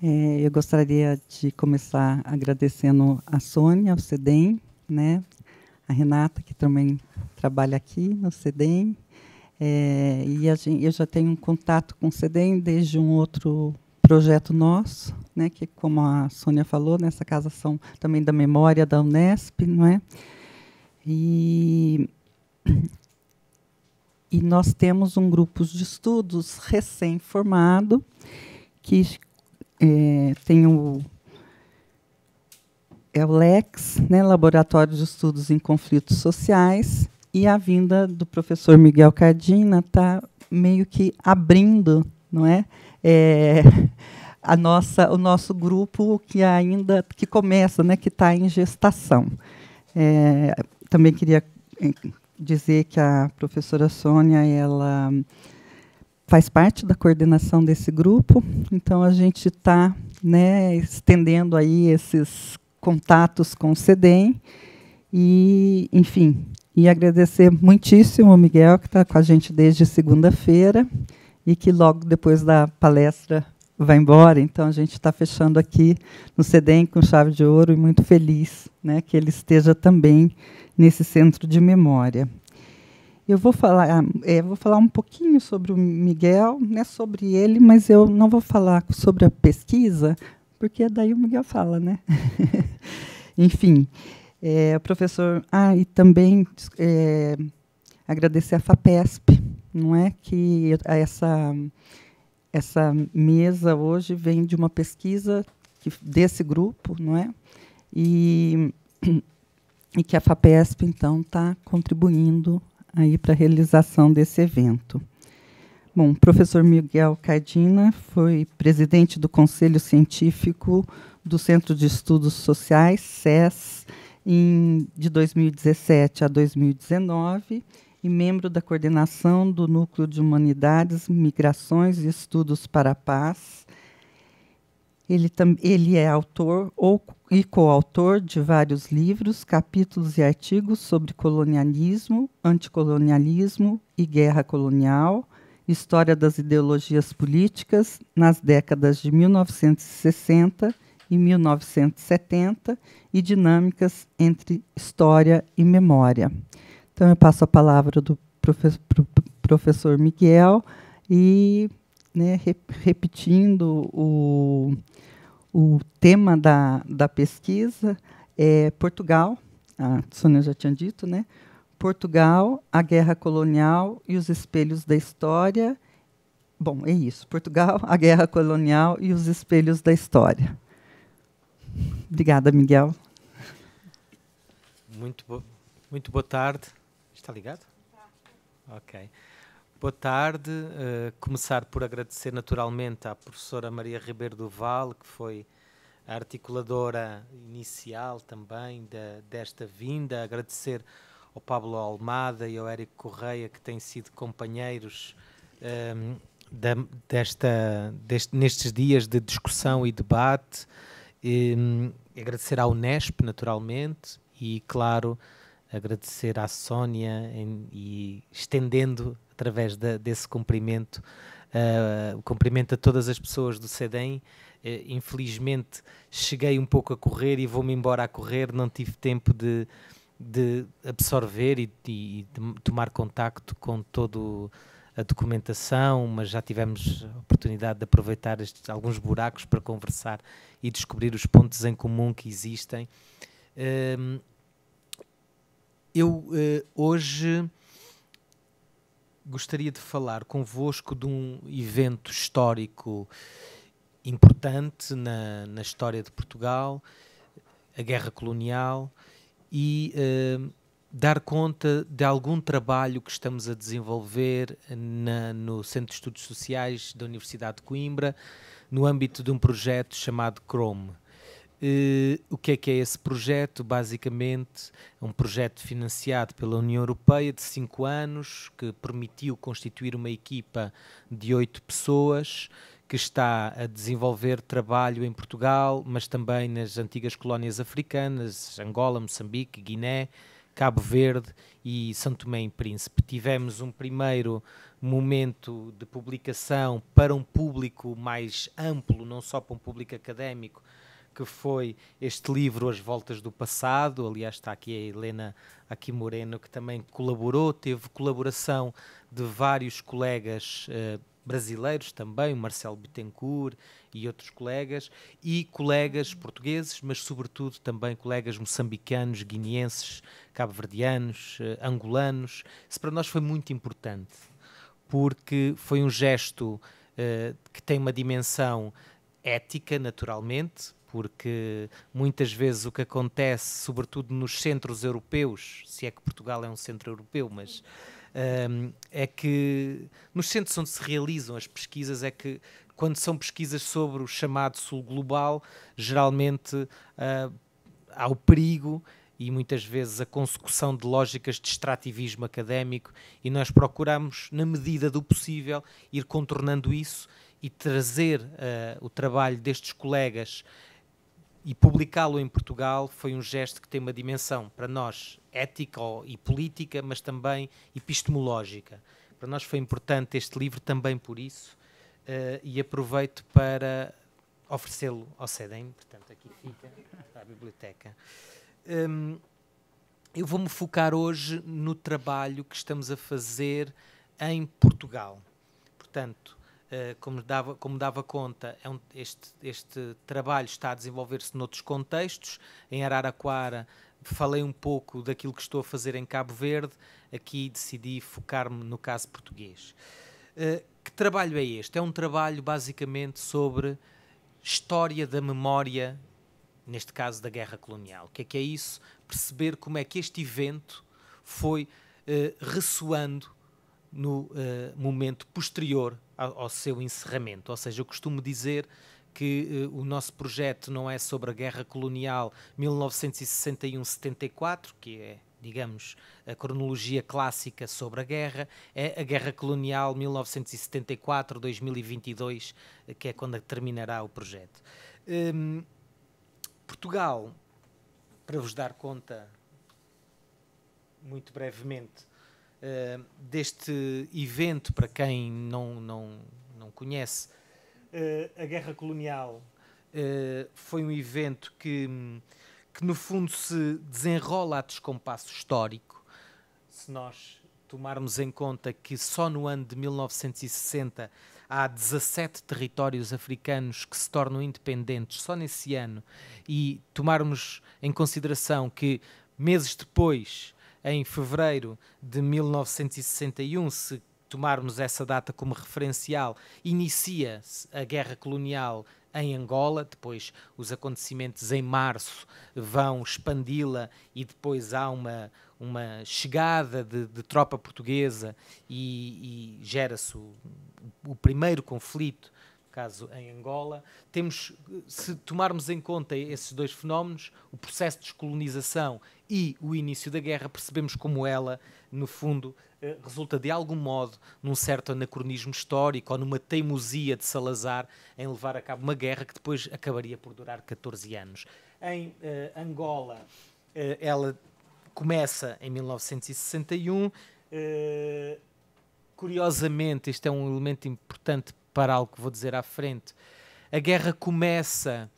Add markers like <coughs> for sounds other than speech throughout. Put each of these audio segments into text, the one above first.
É, eu gostaria de começar agradecendo a Sônia, ao CEDEM, né? a Renata, que também trabalha aqui no CEDEM. É, e gente, eu já tenho um contato com o CEDEM desde um outro projeto nosso, né, que, como a Sônia falou, nessa casa são também da memória da Unesp, não é? E, e nós temos um grupo de estudos recém-formado que é, tem o, é o LEX, né, Laboratório de Estudos em Conflitos Sociais, e a vinda do professor Miguel Cardina está meio que abrindo, não é? é a nossa, o nosso grupo que ainda que começa, né, que está em gestação. É, também queria é, dizer que a professora Sônia ela faz parte da coordenação desse grupo, então a gente está né, estendendo aí esses contatos com o CEDEM e, enfim, e agradecer muitíssimo o Miguel que está com a gente desde segunda-feira e que logo depois da palestra vai embora. Então a gente está fechando aqui no CEDEM com chave de ouro e muito feliz, né, que ele esteja também nesse centro de memória. Eu vou falar, é, vou falar um pouquinho sobre o Miguel, né, sobre ele, mas eu não vou falar sobre a pesquisa, porque daí o Miguel fala, né? <laughs> Enfim, é, professor. Ah, e também é, agradecer a Fapesp, não é que essa essa mesa hoje vem de uma pesquisa que, desse grupo, não é? E, <clears throat> e que a FAPESP então está contribuindo aí para a realização desse evento. Bom, o professor Miguel Cadina foi presidente do Conselho Científico do Centro de Estudos Sociais, SES, em, de 2017 a 2019 e membro da coordenação do Núcleo de Humanidades, Migrações e Estudos para a Paz. Ele, ele é autor ou e coautor de vários livros, capítulos e artigos sobre colonialismo, anticolonialismo e guerra colonial, história das ideologias políticas nas décadas de 1960 e 1970 e dinâmicas entre história e memória. Então eu passo a palavra do profe pro professor Miguel e né, repetindo o o tema da, da pesquisa é Portugal, a Sônia já tinha dito, né? Portugal, a guerra colonial e os espelhos da história. Bom, é isso. Portugal, a guerra colonial e os espelhos da história. Obrigada, Miguel. Muito, bo muito boa tarde. Está ligado? Tá. Ok. Boa tarde. Uh, começar por agradecer naturalmente à professora Maria Ribeiro Duval, que foi a articuladora inicial também de, desta vinda. Agradecer ao Pablo Almada e ao Érico Correia, que têm sido companheiros um, ehm, da, desta, deste, nestes dias de discussão e debate. Um, agradecer à Unesp, naturalmente, e, claro, agradecer à Sónia em, e estendendo através de, desse cumprimento, uh, cumprimento a todas as pessoas do SEDEM. Uh, infelizmente cheguei um pouco a correr e vou-me embora a correr, não tive tempo de, de absorver e, e de tomar contacto com todo a documentação, mas já tivemos a oportunidade de aproveitar estes, alguns buracos para conversar e descobrir os pontos em comum que existem. Uh, eu uh, hoje gostaria de falar convosco de um evento histórico importante na, na história de Portugal, a guerra colonial, e uh, dar conta de algum trabalho que estamos a desenvolver na, no Centro de Estudos Sociais da Universidade de Coimbra, no âmbito de um projeto chamado Chrome. Uh, o que é que é esse projeto? Basicamente, é um projeto financiado pela União Europeia de cinco anos, que permitiu constituir uma equipa de oito pessoas que está a desenvolver trabalho em Portugal, mas também nas antigas colónias africanas, Angola, Moçambique, Guiné, Cabo Verde e São Tomé e Príncipe. Tivemos um primeiro momento de publicação para um público mais amplo, não só para um público académico, que foi este livro As Voltas do Passado. Aliás, está aqui a Helena aqui Moreno, que também colaborou, teve colaboração de vários colegas uh, brasileiros também, o Marcelo Bittencourt e outros colegas, e colegas portugueses, mas sobretudo também colegas moçambicanos, guineenses, cabo-verdianos, uh, angolanos. Isso para nós foi muito importante, porque foi um gesto uh, que tem uma dimensão ética, naturalmente, porque muitas vezes o que acontece, sobretudo nos centros europeus, se é que Portugal é um centro europeu, mas um, é que nos centros onde se realizam as pesquisas é que quando são pesquisas sobre o chamado sul global, geralmente uh, há o perigo e muitas vezes a consecução de lógicas de extrativismo académico e nós procuramos, na medida do possível, ir contornando isso e trazer uh, o trabalho destes colegas e publicá-lo em Portugal foi um gesto que tem uma dimensão para nós ética e política, mas também epistemológica. Para nós foi importante este livro também por isso uh, e aproveito para oferecê-lo ao SEDEM, portanto aqui fica, a biblioteca. Um, eu vou-me focar hoje no trabalho que estamos a fazer em Portugal. Portanto, eh, como, dava, como dava conta, é um, este, este trabalho está a desenvolver-se noutros contextos. Em Araraquara, falei um pouco daquilo que estou a fazer em Cabo Verde, aqui decidi focar-me no caso português. Uh, que trabalho é este? É um trabalho basicamente sobre história da memória, neste caso da guerra colonial. O que é que é isso? Perceber como é que este evento foi uh, ressoando no momento posterior ao, ao seu encerramento. Ou seja, eu costumo dizer que uh, o nosso projeto não é sobre a guerra colonial 1961-74, que é digamos, a cronologia clássica sobre a guerra, é a Guerra Colonial 1974-2022, que é quando terminará o projeto. Hum, Portugal, para vos dar conta, muito brevemente, uh, deste evento, para quem não, não, não conhece, uh, a Guerra Colonial uh, foi um evento que, que, no fundo, se desenrola a descompasso histórico. Se nós tomarmos em conta que só no ano de 1960 há 17 territórios africanos que se tornam independentes só nesse ano e tomarmos em consideração que meses depois em fevereiro de 1961, se tomarmos essa data como referencial, inicia-se a guerra colonial em Angola, depois os acontecimentos em março vão expandi-la e depois há uma, uma chegada de, de tropa portuguesa e, e gera-se o, o primeiro conflito caso em Angola. Temos, se tomarmos em conta esses dois fenómenos, o processo de descolonização e o início da guerra, percebemos como ela, no fundo, eh, resulta de algum modo num certo anacronismo histórico ou numa teimosia de Salazar em levar a cabo uma guerra que depois acabaria por durar 14 anos. Em uh, Angola, uh, ela começa em 1961. Uh, curiosamente, este é um elemento importante para algo que vou dizer à frente. A guerra começa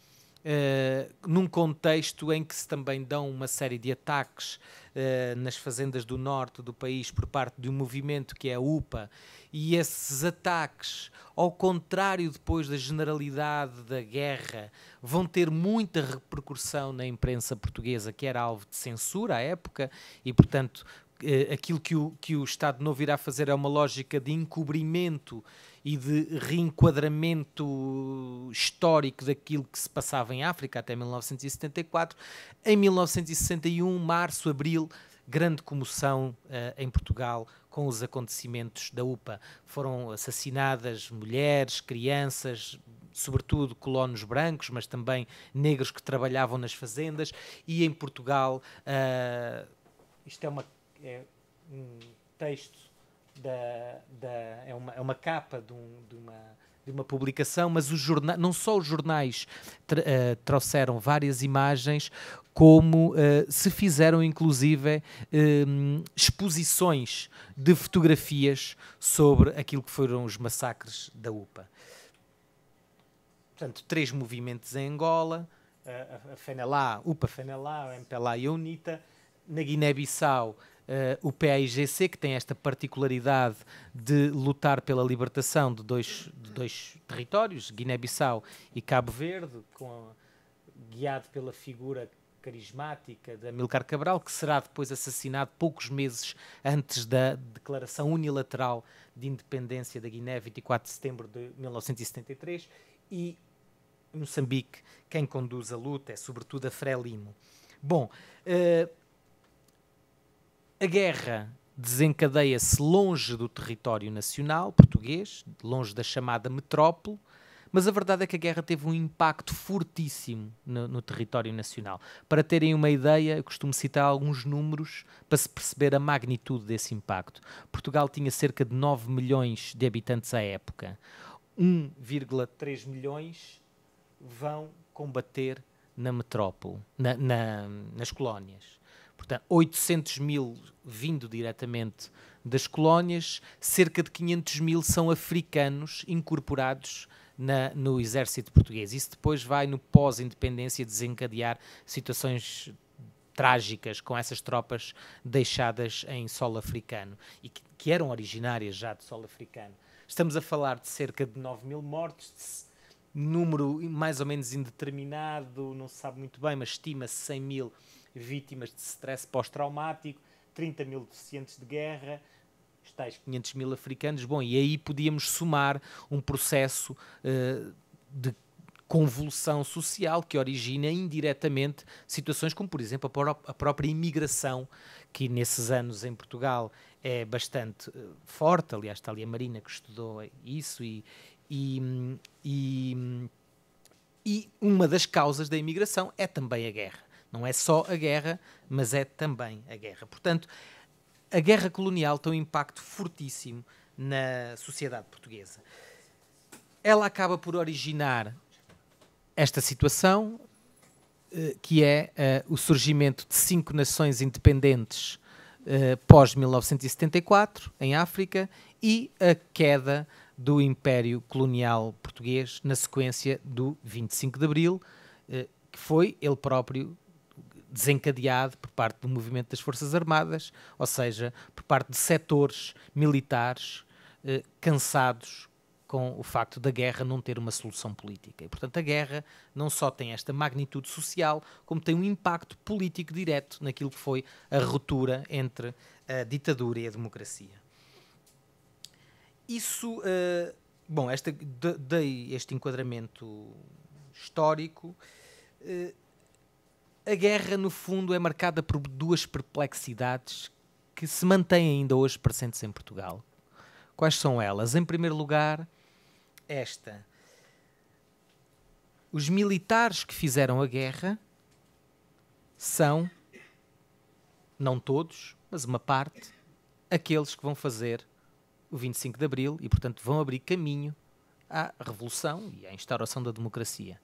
eh, num contexto em que se também dão uma série de ataques uh, nas fazendas do norte do país por parte de um movimento que é a UPA, e esses ataques, ao contrário depois da generalidade da guerra, vão ter muita repercussão na imprensa portuguesa, que era alvo de censura à época, e portanto. Eh, aquilo que o, que o Estado Novo irá fazer é uma lógica de encobrimento e de reenquadramento histórico daquilo que se passava em África até 1974. Em 1961, março, abril, grande comoção uh, em Portugal com os acontecimentos da UPA. Foram assassinadas mulheres, crianças, sobretudo colonos brancos, mas também negros que trabalhavam nas fazendas. E em Portugal, uh, isto é, uma, é um texto da, da é, uma, é uma capa de, um, de uma de uma publicação, mas os jornais, não só os jornais tr uh, eh, trouxeram várias imagens, como uh, se fizeram inclusive uh, exposições de fotografias sobre aquilo que foram os massacres da UPA. Portanto, três movimentos em Angola, a, a UPA Fenelá, a MPLA e a UNITA, na Guiné-Bissau uh, o PAIGC, que tem esta particularidade de lutar pela libertação de dois, de dois territórios, Guiné-Bissau e Cabo Verde, com, guiado pela figura carismática de Amilcar Cabral, que será depois assassinado poucos meses antes da declaração unilateral de independência da Guiné, 24 de setembro de 1973, e Moçambique, quem conduz a luta é sobretudo a Frelimo. Bom, uh, a guerra desencadeia-se longe do território nacional português, longe da chamada metrópole, mas a verdade é que a guerra teve um impacto fortíssimo no, no, território nacional. Para terem uma ideia, eu costumo citar alguns números para se perceber a magnitude desse impacto. Portugal tinha cerca de 9 milhões de habitantes à época. 1,3 milhões vão combater na metrópole, na, na, nas colónias. Portanto, 800 mil vindo diretamente das colónias, cerca de 500 mil são africanos incorporados na, no exército português. Isso depois vai, no pós-independência, desencadear situações trágicas com essas tropas deixadas em solo africano e que, que eram originárias já de solo africano. Estamos a falar de cerca de 9 mil mortes, número mais ou menos indeterminado, não se sabe muito bem, mas estima-se 100 mil vítimas de stress pós-traumático, 30 mil deficientes de guerra, tais 500 mil africanos. Bom, e aí podíamos somar um processo uh, de convulsão social que origina indiretamente situações como, por exemplo, a, pró a própria imigração, que nesses anos em Portugal é bastante uh, forte. Aliás, está ali a Marina que estudou isso e, e, e, e uma das causas da imigração é também a guerra não é só a guerra, mas é também a guerra. Portanto, a guerra colonial tem um impacto fortíssimo na sociedade portuguesa. Ela acaba por originar esta situação, eh, que é eh, o surgimento de cinco nações independentes eh, pós-1974, em África, e a queda do Império Colonial Português na sequência do 25 de Abril, que foi ele próprio desencadeado por parte do movimento das Forças Armadas, ou seja, por parte de setores militares eh, cansados com o facto da guerra não ter uma solução política. E, portanto, a guerra não só tem esta magnitude social, como tem um impacto político direto naquilo que foi a ruptura entre a ditadura e a democracia. Isso. Uh, bom, esta, dei este enquadramento histórico. Uh, a guerra, no fundo, é marcada por duas perplexidades que se mantêm ainda hoje presentes em Portugal. Quais são elas? Em primeiro lugar, esta. Os militares que fizeram a guerra são, não todos, mas uma parte, aqueles que vão fazer o 25 de Abril e, portanto, vão abrir caminho à revolução e à instauração da democracia.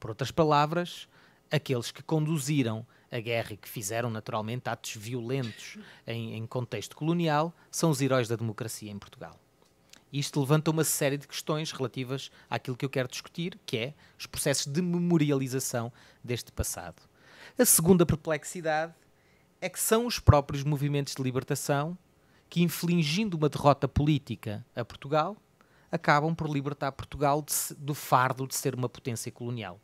Por outras palavras, aqueles que conduziram a guerra e que fizeram naturalmente atos violentos em, em contexto colonial são os heróis da democracia em Portugal. Isto levanta uma série de questões relativas àquilo que eu quero discutir, que é os processos de memorialização deste passado. A segunda perplexidade é que são os próprios movimentos de libertação que, infligindo uma derrota política a Portugal, acabam por libertar Portugal de, do fardo de ser uma potência colonial.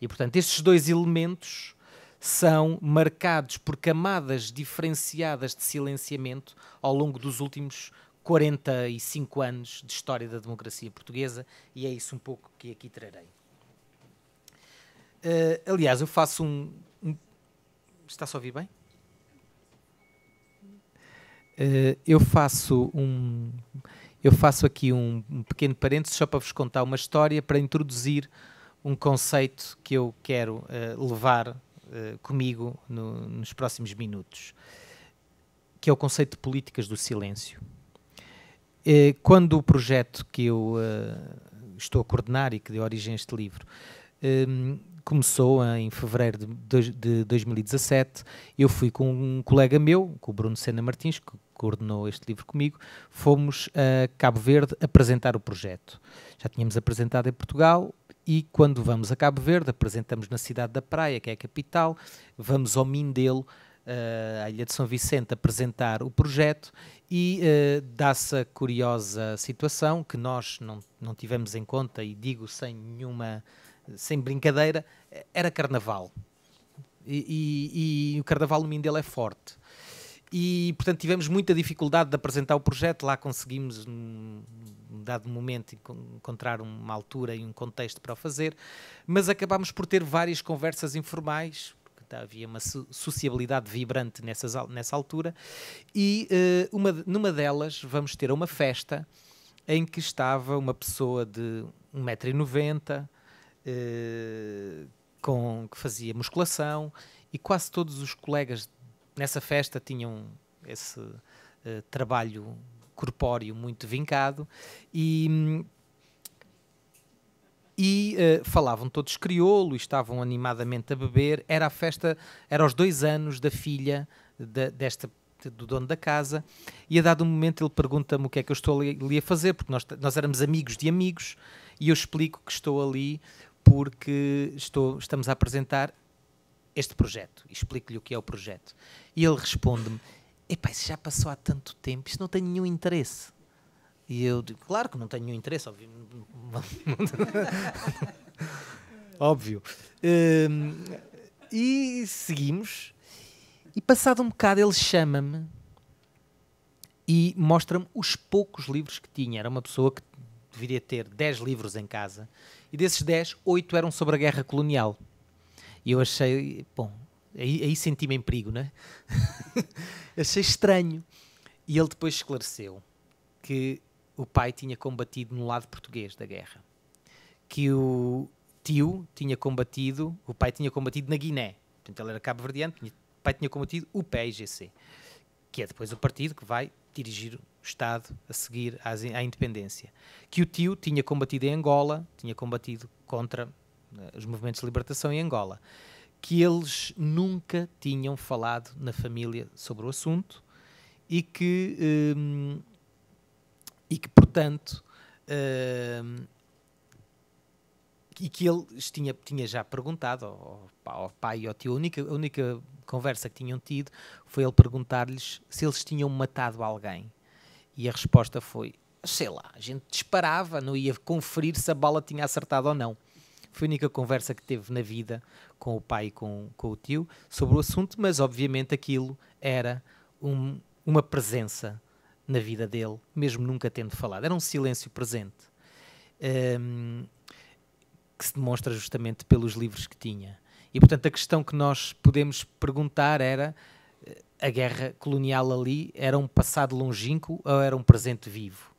E, portanto, estes dois elementos são marcados por camadas diferenciadas de silenciamento ao longo dos últimos 45 anos de história da democracia portuguesa, e é isso um pouco que aqui trarei. Uh, aliás, eu faço um, um... Está-se a ouvir bem? Uh, eu faço um. Eu faço aqui um, um pequeno parênteses só para vos contar uma história para introduzir um conceito que eu quero uh, levar uh, comigo no, nos próximos minutos, que é o conceito de políticas do silêncio. Eh, quando o projeto que eu estou a coordenar e que deu origem a este livro um, ehm, começou em fevereiro de, de 2017, eu fui com um colega meu, com o Bruno Sena Martins, que coordenou este livro comigo, fomos a Cabo Verde apresentar o projeto. Já tínhamos apresentado em Portugal, e quando vamos a Cabo Verde, apresentamos na cidade da Praia, que é a capital, vamos ao Mindelo, uh, eh, à Ilha de São Vicente, apresentar o projeto e uh, dá-se a curiosa situação que nós não, não tivemos em conta, e digo sem nenhuma, sem brincadeira, era carnaval. E, e, e o carnaval no Mindelo é forte e portanto tivemos muita dificuldade de apresentar o projeto lá conseguimos hum, dado dado momento encontrar uma altura e um contexto para o fazer, mas acabámos por ter várias conversas informais, havia uma sociabilidade vibrante nessas, nessa altura, e uh, uma, numa delas vamos ter uma festa em que estava uma pessoa de 1,90m, uh, eh, com, que fazia musculação, e quase todos os colegas nessa festa tinham esse uh, trabalho corpóreo muito vincado e e uh, falavam todos crioulo, estavam animadamente a beber. Era a festa, era os dois anos da filha de, desta do dono da casa, e a dado um momento ele pergunta-me o que é que eu estou ali, ali a fazer, porque nós, nós éramos amigos de amigos, e eu explico que estou ali porque estou, estamos a apresentar este projeto, explico-lhe o que é o projeto. E ele responde-me, epá, isso já passou há tanto tempo, isto não tem nenhum interesse. E eu digo, claro que não tem nenhum interesse, <laughs> óbvio. óbvio. Um, e seguimos. E passado um bocado ele chama-me e mostra-me os poucos livros que tinha. Era uma pessoa que deveria ter 10 livros em casa. E desses 10, 8 eram sobre a guerra colonial. E eu achei, bom, Aí, aí senti-me em perigo, né? <laughs> Achei estranho. E ele depois esclareceu que o pai tinha combatido no lado português da guerra, que o tio tinha combatido, o pai tinha combatido na Guiné, portanto ele era cabo-verdiano, o pai tinha combatido o PIGC, que é depois o partido que vai dirigir o Estado a seguir à, independência, que o tio tinha combatido em Angola, tinha combatido contra eh, os movimentos de libertação em Angola, que eles nunca tinham falado na família sobre o assunto e que, hum, e que portanto, hum, e que eles tinha, tinha já perguntado ao, ao pai e ao tio. A única, a única conversa que tinham tido foi ele perguntar-lhes se eles tinham matado alguém. E a resposta foi: sei lá, a gente disparava, não ia conferir se a bala tinha acertado ou não. Foi a única conversa que teve na vida com o pai e com, com o tio sobre o assunto, mas obviamente aquilo era um, uma presença na vida dele, mesmo nunca tendo falado. Era um silêncio presente um, que se demonstra justamente pelos livros que tinha. E portanto a questão que nós podemos perguntar era eh, a guerra colonial ali era um passado longínquo ou era um presente vivo?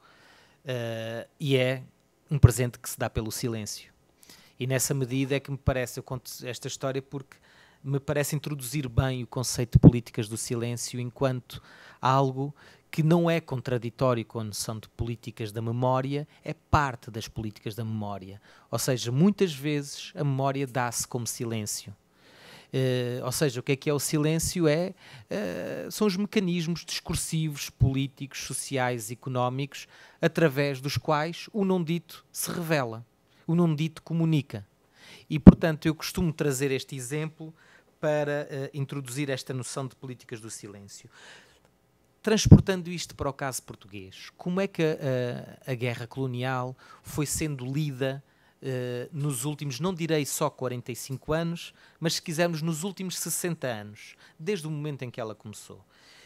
Uh, e é um presente que se dá pelo silêncio. E nessa medida é que me parece, eu conto esta história porque me parece introduzir bem o conceito de políticas do silêncio enquanto algo que não é contraditório com a noção de políticas da memória, é parte das políticas da memória. Ou seja, muitas vezes a memória dá-se como silêncio. Uh, ou seja, o que é que é o silêncio? É, uh, são os mecanismos discursivos, políticos, sociais, económicos, através dos quais o não dito se revela o não dito comunica. E, portanto, eu costumo trazer este exemplo para uh, introduzir esta noção de políticas do silêncio. Transportando isto para o caso português, como é que a, eh, a guerra colonial foi sendo lida uh, nos últimos, não direi só 45 anos, mas se quisermos, nos últimos 60 anos, desde o momento em que ela começou?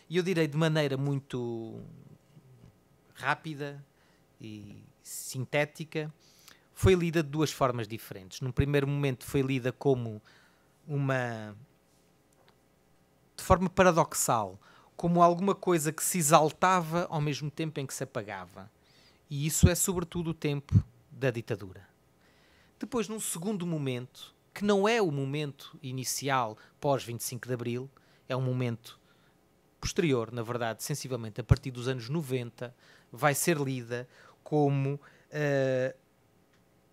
E eu direi de maneira muito rápida e sintética, foi lida de duas formas diferentes. Num primeiro momento foi lida como uma de forma paradoxal, como alguma coisa que se exaltava ao mesmo tempo em que se apagava. E isso é sobretudo o tempo da ditadura. Depois, num segundo momento, que não é o momento inicial pós 25 de abril, é um momento posterior, na verdade, sensivelmente a partir dos anos 90, vai ser lida como uh,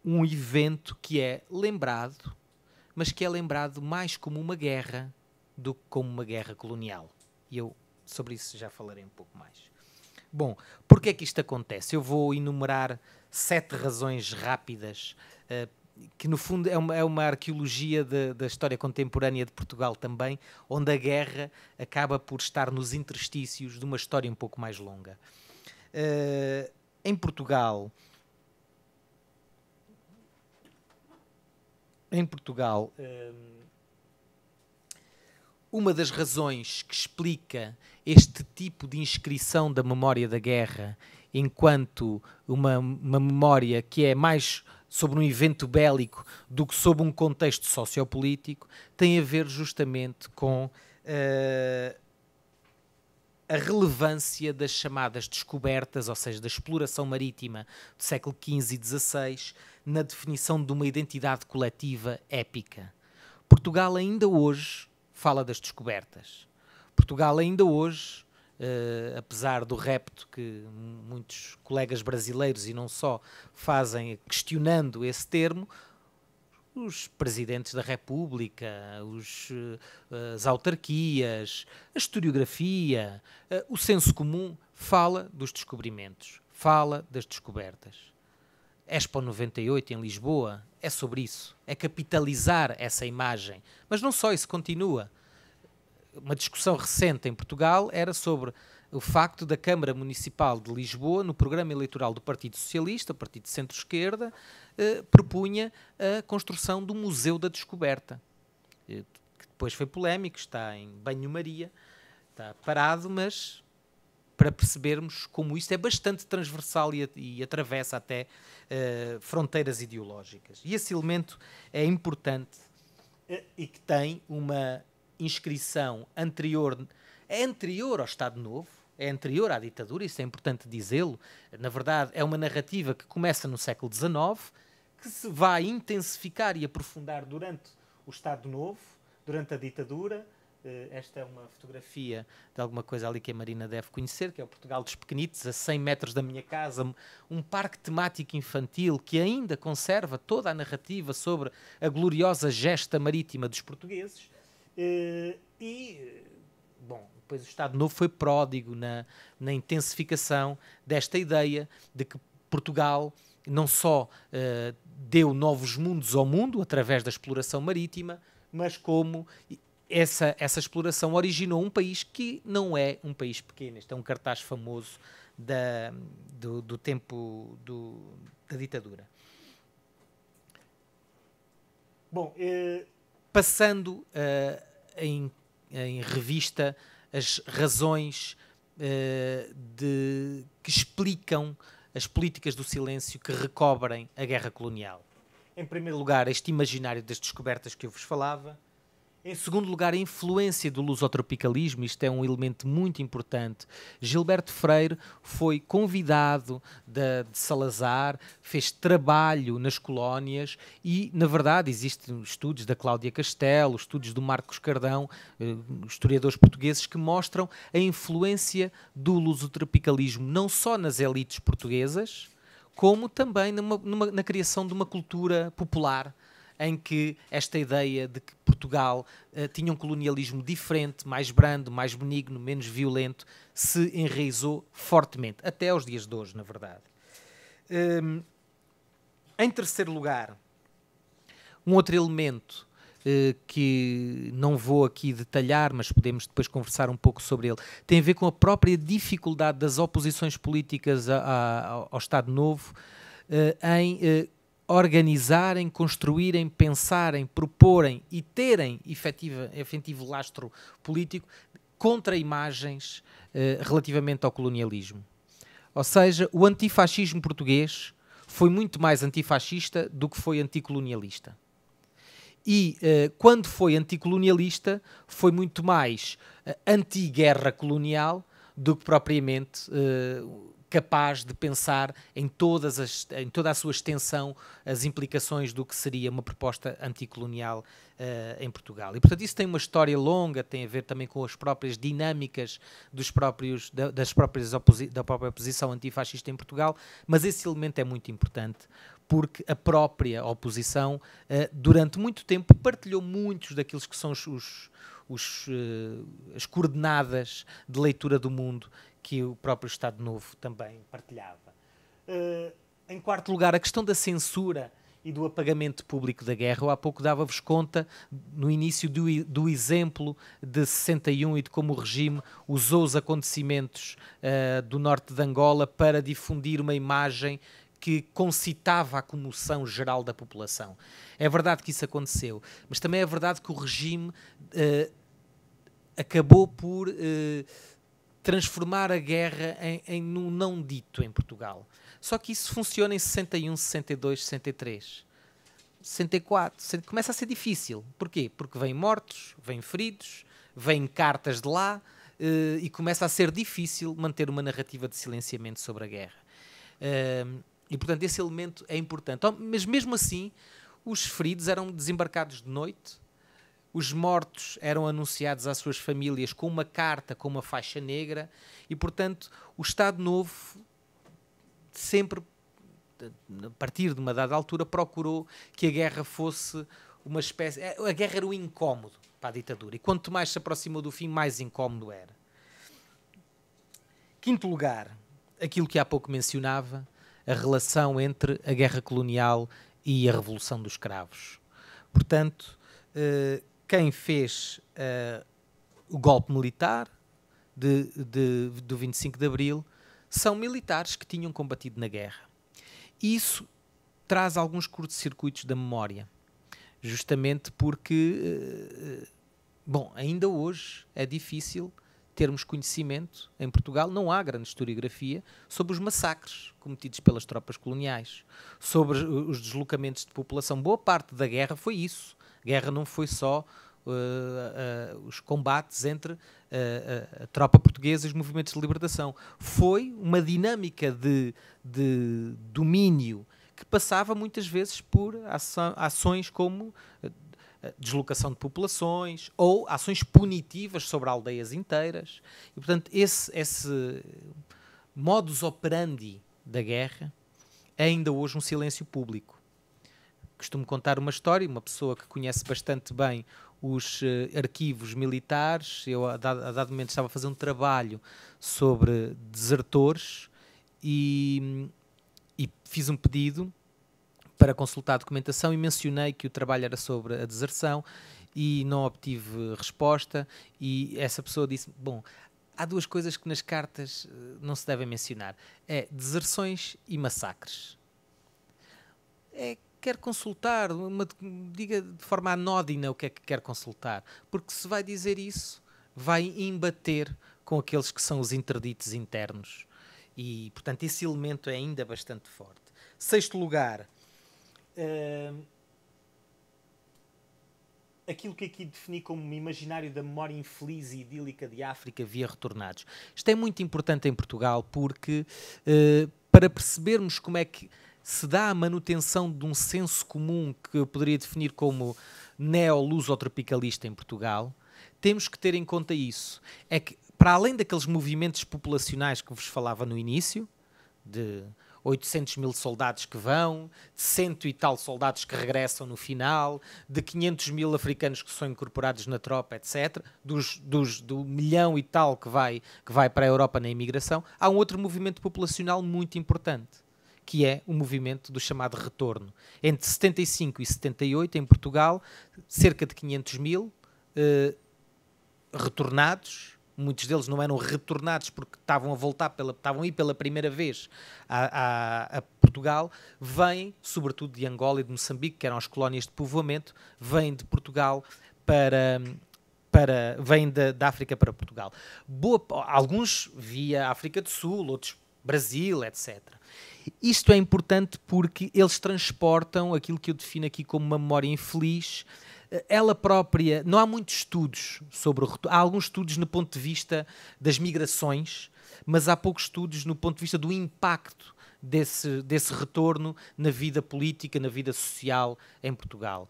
um evento que é lembrado, mas que é lembrado mais como uma guerra do que como uma guerra colonial. E eu sobre isso já falarei um pouco mais. Bom, porque é que isto acontece? Eu vou enumerar sete razões rápidas, uh, que no fundo é uma, é uma arqueologia de, da história contemporânea de Portugal também, onde a guerra acaba por estar nos interstícios de uma história um pouco mais longa. Uh, em Portugal, em Portugal, hum, uma das razões que explica este tipo de inscrição da memória da guerra enquanto uma, uma memória que é mais sobre um evento bélico do que sobre um contexto sociopolítico, tem a ver justamente com uh, a relevância das chamadas descobertas, ou seja, da exploração marítima do século XV e XVI, na definição de uma identidade coletiva épica. Portugal ainda hoje fala das descobertas. Portugal ainda hoje, uh, apesar do repto que muitos colegas brasileiros e não só fazem questionando esse termo, os presidentes da República, os, eh, as autarquias, a historiografia, eh, o senso comum fala dos descobrimentos, fala das descobertas. Expo 98 em Lisboa é sobre isso, é capitalizar essa imagem. Mas não só isso continua. Uma discussão recente em Portugal era sobre o facto da Câmara Municipal de Lisboa, no programa eleitoral do Partido Socialista, Partido Centro-Esquerda, eh, propunha a construção do Museu da Descoberta, eh, que depois foi polémico, está em banho-maria, está parado, mas para percebermos como isto é bastante transversal e, e atravessa até uh, fronteiras ideológicas. E esse elemento é importante eh, e que tem uma inscrição anterior, é anterior ao Estado Novo, é anterior à ditadura, isso é importante dizê-lo. Na verdade, é uma narrativa que começa no século XIX, que se vai intensificar e aprofundar durante o Estado Novo, durante a ditadura, eh, esta é uma fotografia de alguma coisa ali que a Marina deve conhecer, que é o Portugal dos Pequenitos, a 100 metros da minha casa, um parque temático infantil que ainda conserva toda a narrativa sobre a gloriosa gesta marítima dos portugueses. Eh, e, bom, depois o Estado Novo foi pródigo na, na intensificação desta ideia de que Portugal não só eh, deu novos mundos ao mundo através da exploração marítima, mas como essa, essa exploração originou um país que não é um país pequeno. Este é um cartaz famoso da, do, do tempo do, da ditadura. Bom, é... passando uh, em, em, revista as razões uh, de, que explicam as políticas do silêncio que recobrem a guerra colonial. Em primeiro lugar, este imaginário das descobertas que eu vos falava, em segundo lugar, a influência do lusotropicalismo, isto é um elemento muito importante. Gilberto Freire foi convidado de, de, Salazar, fez trabalho nas colónias e, na verdade, existem estudos da Cláudia Castelo, estudos do Marcos Cardão, eh, historiadores portugueses, que mostram a influência do lusotropicalismo não só nas elites portuguesas, como também numa, numa, na criação de uma cultura popular em que esta ideia de que Portugal uh, tinha um colonialismo diferente, mais brando, mais benigno, menos violento, se enraizou fortemente, até aos dias de hoje, na verdade. Um, ehm, em terceiro lugar, um outro elemento uh, que não vou aqui detalhar, mas podemos depois conversar um pouco sobre ele, tem a ver com a própria dificuldade das oposições políticas a, a, ao Estado Novo uh, em organizarem, construírem, pensarem, proporem e terem efetivo lastro político contra imagens eh, relativamente ao colonialismo. Ou seja, o antifascismo português foi muito mais antifascista do que foi anticolonialista. E eh, quando foi anticolonialista, foi muito mais eh, anti-guerra colonial do que propriamente eh, capaz de pensar em, todas as, em toda a sua extensão as implicações do que seria uma proposta anticolonial uh, em Portugal. E, portanto, isso tem uma história longa, tem a ver também com as próprias dinâmicas dos próprios, da, das próprias da própria oposição antifascista em Portugal, mas esse elemento é muito importante porque a própria oposição, eh, durante muito tempo, partilhou muitos daqueles que são os, os os, eh, as coordenadas de leitura do mundo que o próprio Estado Novo também partilhava. Uh, em quarto lugar, a questão da censura e do apagamento público da guerra. Eu há pouco dava-vos conta, no início do, do, exemplo de 61 e de como o regime usou os acontecimentos uh, do norte de Angola para difundir uma imagem que concitava a comoção geral da população. É verdade que isso aconteceu, mas também é verdade que o regime uh, acabou por. Uh, transformar a guerra em, em um não dito em Portugal. Só que isso funciona em 61, 62, 63. 64, começa a ser difícil. Porquê? Porque vêm mortos, vêm feridos, vêm cartas de lá eh, e começa a ser difícil manter uma narrativa de silenciamento sobre a guerra. Ehm, e portanto, esse elemento é importante. Então, mas mesmo assim, os feridos eram desembarcados de noite os mortos eram anunciados às suas famílias com uma carta, com uma faixa negra, e, portanto, o Estado Novo sempre, a partir de uma dada altura, procurou que a guerra fosse uma espécie. É, a guerra era o incómodo para a ditadura, e quanto mais se aproximou do fim, mais incómodo era. Quinto lugar, aquilo que há pouco mencionava, a relação entre a guerra colonial e a Revolução dos escravos Portanto, eh, quem fez uh, o golpe militar de, de, do 25 de Abril são militares que tinham combatido na guerra. Isso traz alguns curtos-circuitos da memória, justamente porque, uh, bom, ainda hoje é difícil termos conhecimento, em Portugal não há grande historiografia sobre os massacres cometidos pelas tropas coloniais, sobre os deslocamentos de população. Boa parte da guerra foi isso. Guerra não foi só Uh, uh, os combates entre uh, a tropa portuguesa e os movimentos de libertação. Foi uma dinâmica de, de domínio que passava muitas vezes por ações como deslocação de populações ou ações punitivas sobre aldeias inteiras. E, portanto, esse, esse modus operandi da guerra é ainda hoje um silêncio público costumo contar uma história, uma pessoa que conhece bastante bem os uh, arquivos militares. Eu, a dado, a dado momento, estava a fazer um trabalho sobre desertores e, e fiz um pedido para consultar a documentação e mencionei que o trabalho era sobre a deserção e não obtive resposta. E essa pessoa disse: Bom, há duas coisas que nas cartas eh, não se devem mencionar: é deserções e massacres. É quer consultar, uma, diga de forma anódina o que é que quer consultar, porque se vai dizer isso, vai embater com aqueles que são os interditos internos. E, portanto, esse elemento é ainda bastante forte. Sexto lugar, uh, aquilo que aqui defini como imaginário da memória infeliz e idílica de África via retornados. Isto é muito importante em Portugal porque, uh, para percebermos como é que se dá a manutenção de um senso comum que eu poderia definir como luso tropicalista em Portugal, temos que ter em conta isso. É que, para além daqueles movimentos populacionais que vos falava no início, de 800 mil soldados que vão, de cento e tal soldados que regressam no final, de 500 mil africanos que são incorporados na tropa, etc., dos, dos, do milhão e tal que vai, que vai para a Europa na imigração, há um outro movimento populacional muito importante, que é o movimento do chamado retorno. Entre 75 e 78, em Portugal, cerca de 500 mil eh, retornados, muitos deles não eram retornados porque estavam a voltar, pela, estavam a ir pela primeira vez a, a, a Portugal, vêm, sobretudo de Angola e de Moçambique, que eram as colónias de povoamento, vêm de Portugal para para vêm da, da, África para Portugal. Boa, alguns via África do Sul, outros Brasil, etc. Isto é importante porque eles transportam aquilo que eu defino aqui como uma memória infeliz. Eh, ela própria, não há muitos estudos sobre o Há alguns estudos no ponto de vista das migrações, mas há poucos estudos no ponto de vista do impacto desse, desse retorno na vida política, na vida social em Portugal.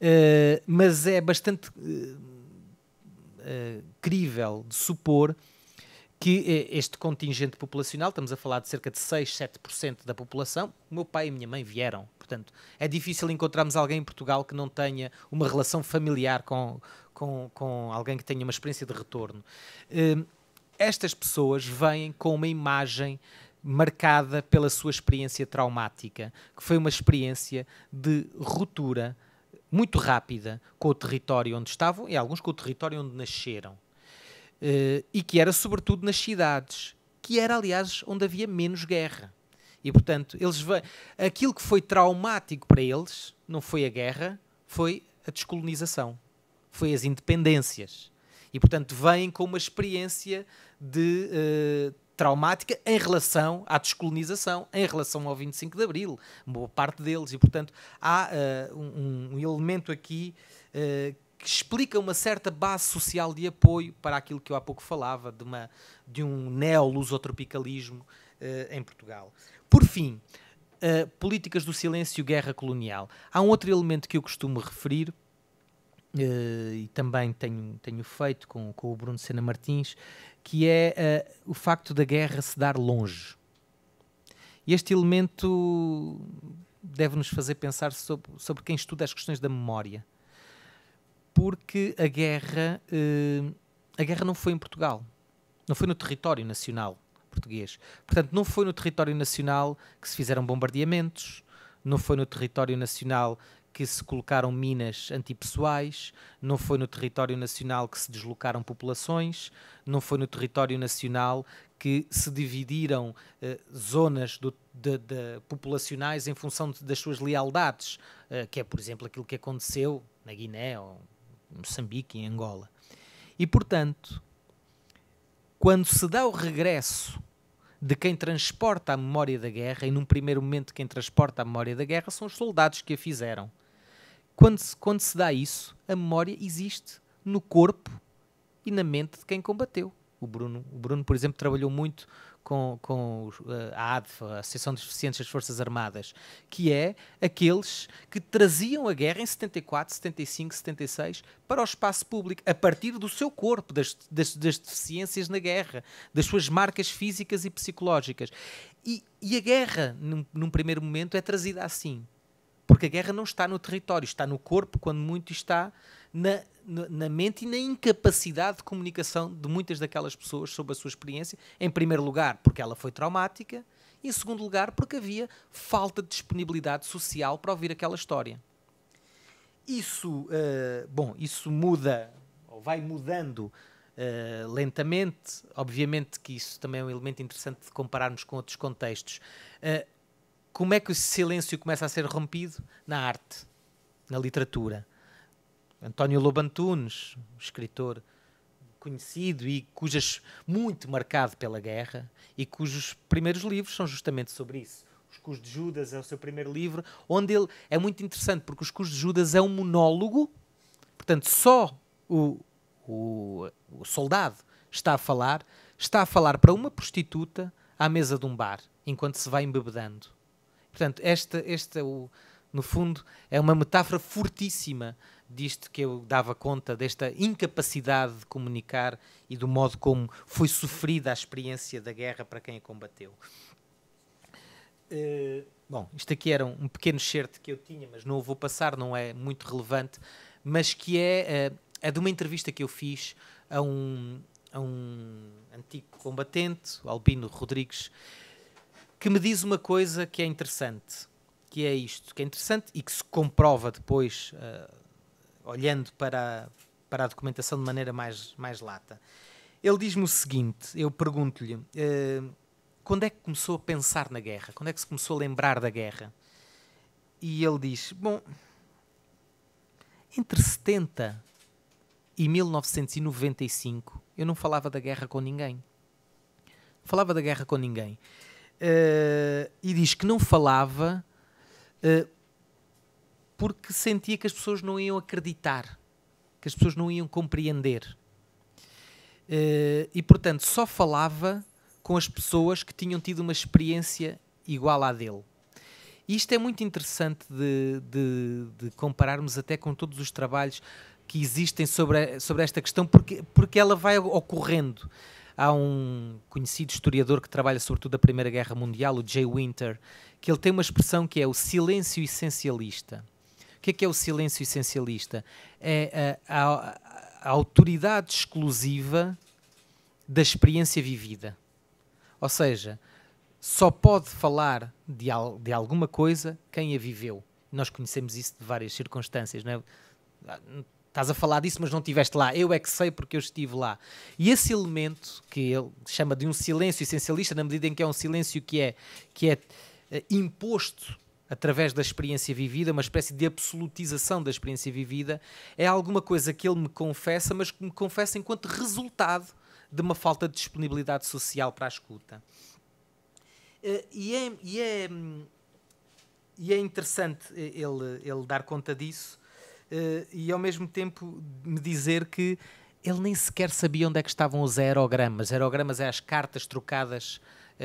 Uh, mas é bastante uh, uh, crível de supor que eh, este contingente populacional, estamos a falar de cerca de 6, 7% da população, o meu pai e a minha mãe vieram. Portanto, é difícil encontrarmos alguém em Portugal que não tenha uma relação familiar com, com, com alguém que tenha uma experiência de retorno. Hum, estas pessoas vêm com uma imagem marcada pela sua experiência traumática, que foi uma experiência de ruptura muito rápida com o território onde estavam e alguns com o território onde nasceram. Uh, e que era sobretudo nas cidades, que era, aliás, onde havia menos guerra. E, portanto, eles aquilo que foi traumático para eles não foi a guerra, foi a descolonização, foi as independências. E, portanto, vêm com uma experiência de uh, traumática em relação à descolonização, em relação ao 25 de Abril, boa parte deles. E, portanto, há uh, um, um, elemento aqui uh, que explica uma certa base social de apoio para aquilo que eu há pouco falava, de, uma, de um neolusotropicalismo uh, em Portugal. Por fim, uh, políticas do silêncio, guerra colonial. Há um outro elemento que eu costumo referir, Uh, e também tenho, tenho feito com, com o Bruno Sena Martins, que é uh, o facto da guerra se dar longe. Este elemento deve-nos fazer pensar sobre, sobre quem estuda as questões da memória porque a guerra, eh, a guerra não foi em Portugal, não foi no território nacional português. Portanto, não foi no território nacional que se fizeram bombardeamentos, não foi no território nacional que se colocaram minas antipessoais, não foi no território nacional que se deslocaram populações, não foi no território nacional que se dividiram eh, zonas do, de, de, populacionais em função de, das suas lealdades, eh, que é, por exemplo, aquilo que aconteceu na Guiné ou Moçambique e Angola. E, portanto, quando se dá o regresso de quem transporta a memória da guerra, e num primeiro momento quem transporta a memória da guerra são os soldados que a fizeram. Quando se, quando se dá isso, a memória existe no corpo e na mente de quem combateu. O Bruno, o Bruno por exemplo, trabalhou muito com, com eh, a ADFA, a Associação dos Deficientes das Forças Armadas, que é aqueles que traziam a guerra em 74, 75, 76 para o espaço público, a partir do seu corpo, das, das, das deficiências na guerra, das suas marcas físicas e psicológicas. E, e a guerra, num, num primeiro momento, é trazida assim. Porque a guerra não está no território, está no corpo, quando muito está na, na mente e na incapacidade de comunicação de muitas daquelas pessoas sobre a sua experiência, em primeiro lugar, porque ela foi traumática, e em segundo lugar, porque havia falta de disponibilidade social para ouvir aquela história. Isso, uh, bom, isso muda, ou vai mudando Uh, lentamente. Obviamente que isso também é um elemento interessante de compararmos com outros contextos. Uh, como é que o silêncio começa a ser rompido? Na arte, na literatura. António Lobantunes, escritor conhecido e cujas muito marcado pela guerra e cujos primeiros livros são justamente sobre isso. Os Cus de Judas é o seu primeiro livro, onde ele é muito interessante porque os Cus de Judas é um monólogo, portanto só o, o, o soldado está a falar, está a falar para uma prostituta à mesa de um bar enquanto se vai embebedando. Portanto, esta, esta o, no fundo, é uma metáfora fortíssima disto que eu dava conta, desta incapacidade de comunicar e do modo como foi sofrida a experiência da guerra para quem a combateu. Uh, bom, isto aqui era um, um pequeno certo que eu tinha, mas não o vou passar, não é muito relevante, mas que é, uh, é de uma entrevista que eu fiz a um, a um antigo combatente, Albino Rodrigues, que me diz uma coisa que é interessante, que é isto, que é interessante e que se comprova depois uh, olhando para, para a documentação de maneira mais, mais lata. Ele diz-me o seguinte: eu pergunto-lhe, uh, quando é que começou a pensar na guerra? Quando é que se começou a lembrar da guerra? E ele diz: bom, entre 70 e 1995 eu não falava da guerra com ninguém. Falava da guerra com ninguém. Uh, e diz que não falava uh, porque sentia que as pessoas não iam acreditar, que as pessoas não iam compreender. Eh, e portanto só falava com as pessoas que tinham tido uma experiência igual à dele. E isto é muito interessante de, de, de, compararmos até com todos os trabalhos que existem sobre, sobre esta questão, porque, porque ela vai ocorrendo. Há um conhecido historiador que trabalha sobretudo a Primeira Guerra Mundial, o Jay Winter, que ele tem uma expressão que é o silêncio essencialista que é que é o silêncio essencialista? É a, a, a autoridade exclusiva da experiência vivida. Ou seja, só pode falar de, de alguma coisa quem a viveu. Nós conhecemos isso de várias circunstâncias, não é? estás a falar disso, mas não estiveste lá. Eu é que sei porque eu estive lá. E esse elemento que ele chama de um silêncio essencialista, na medida em que é um silêncio que é, que é eh, imposto através da experiência vivida, uma espécie de absolutização da experiência vivida, é alguma coisa que ele me confessa, mas que me confessa enquanto resultado de uma falta de disponibilidade social para a escuta. Eh, e é, e é, e é interessante ele, ele dar conta disso eh, e, ao mesmo tempo, me dizer que ele nem sequer sabia onde é que estavam os aerogramas. Aerogramas é as cartas trocadas eh,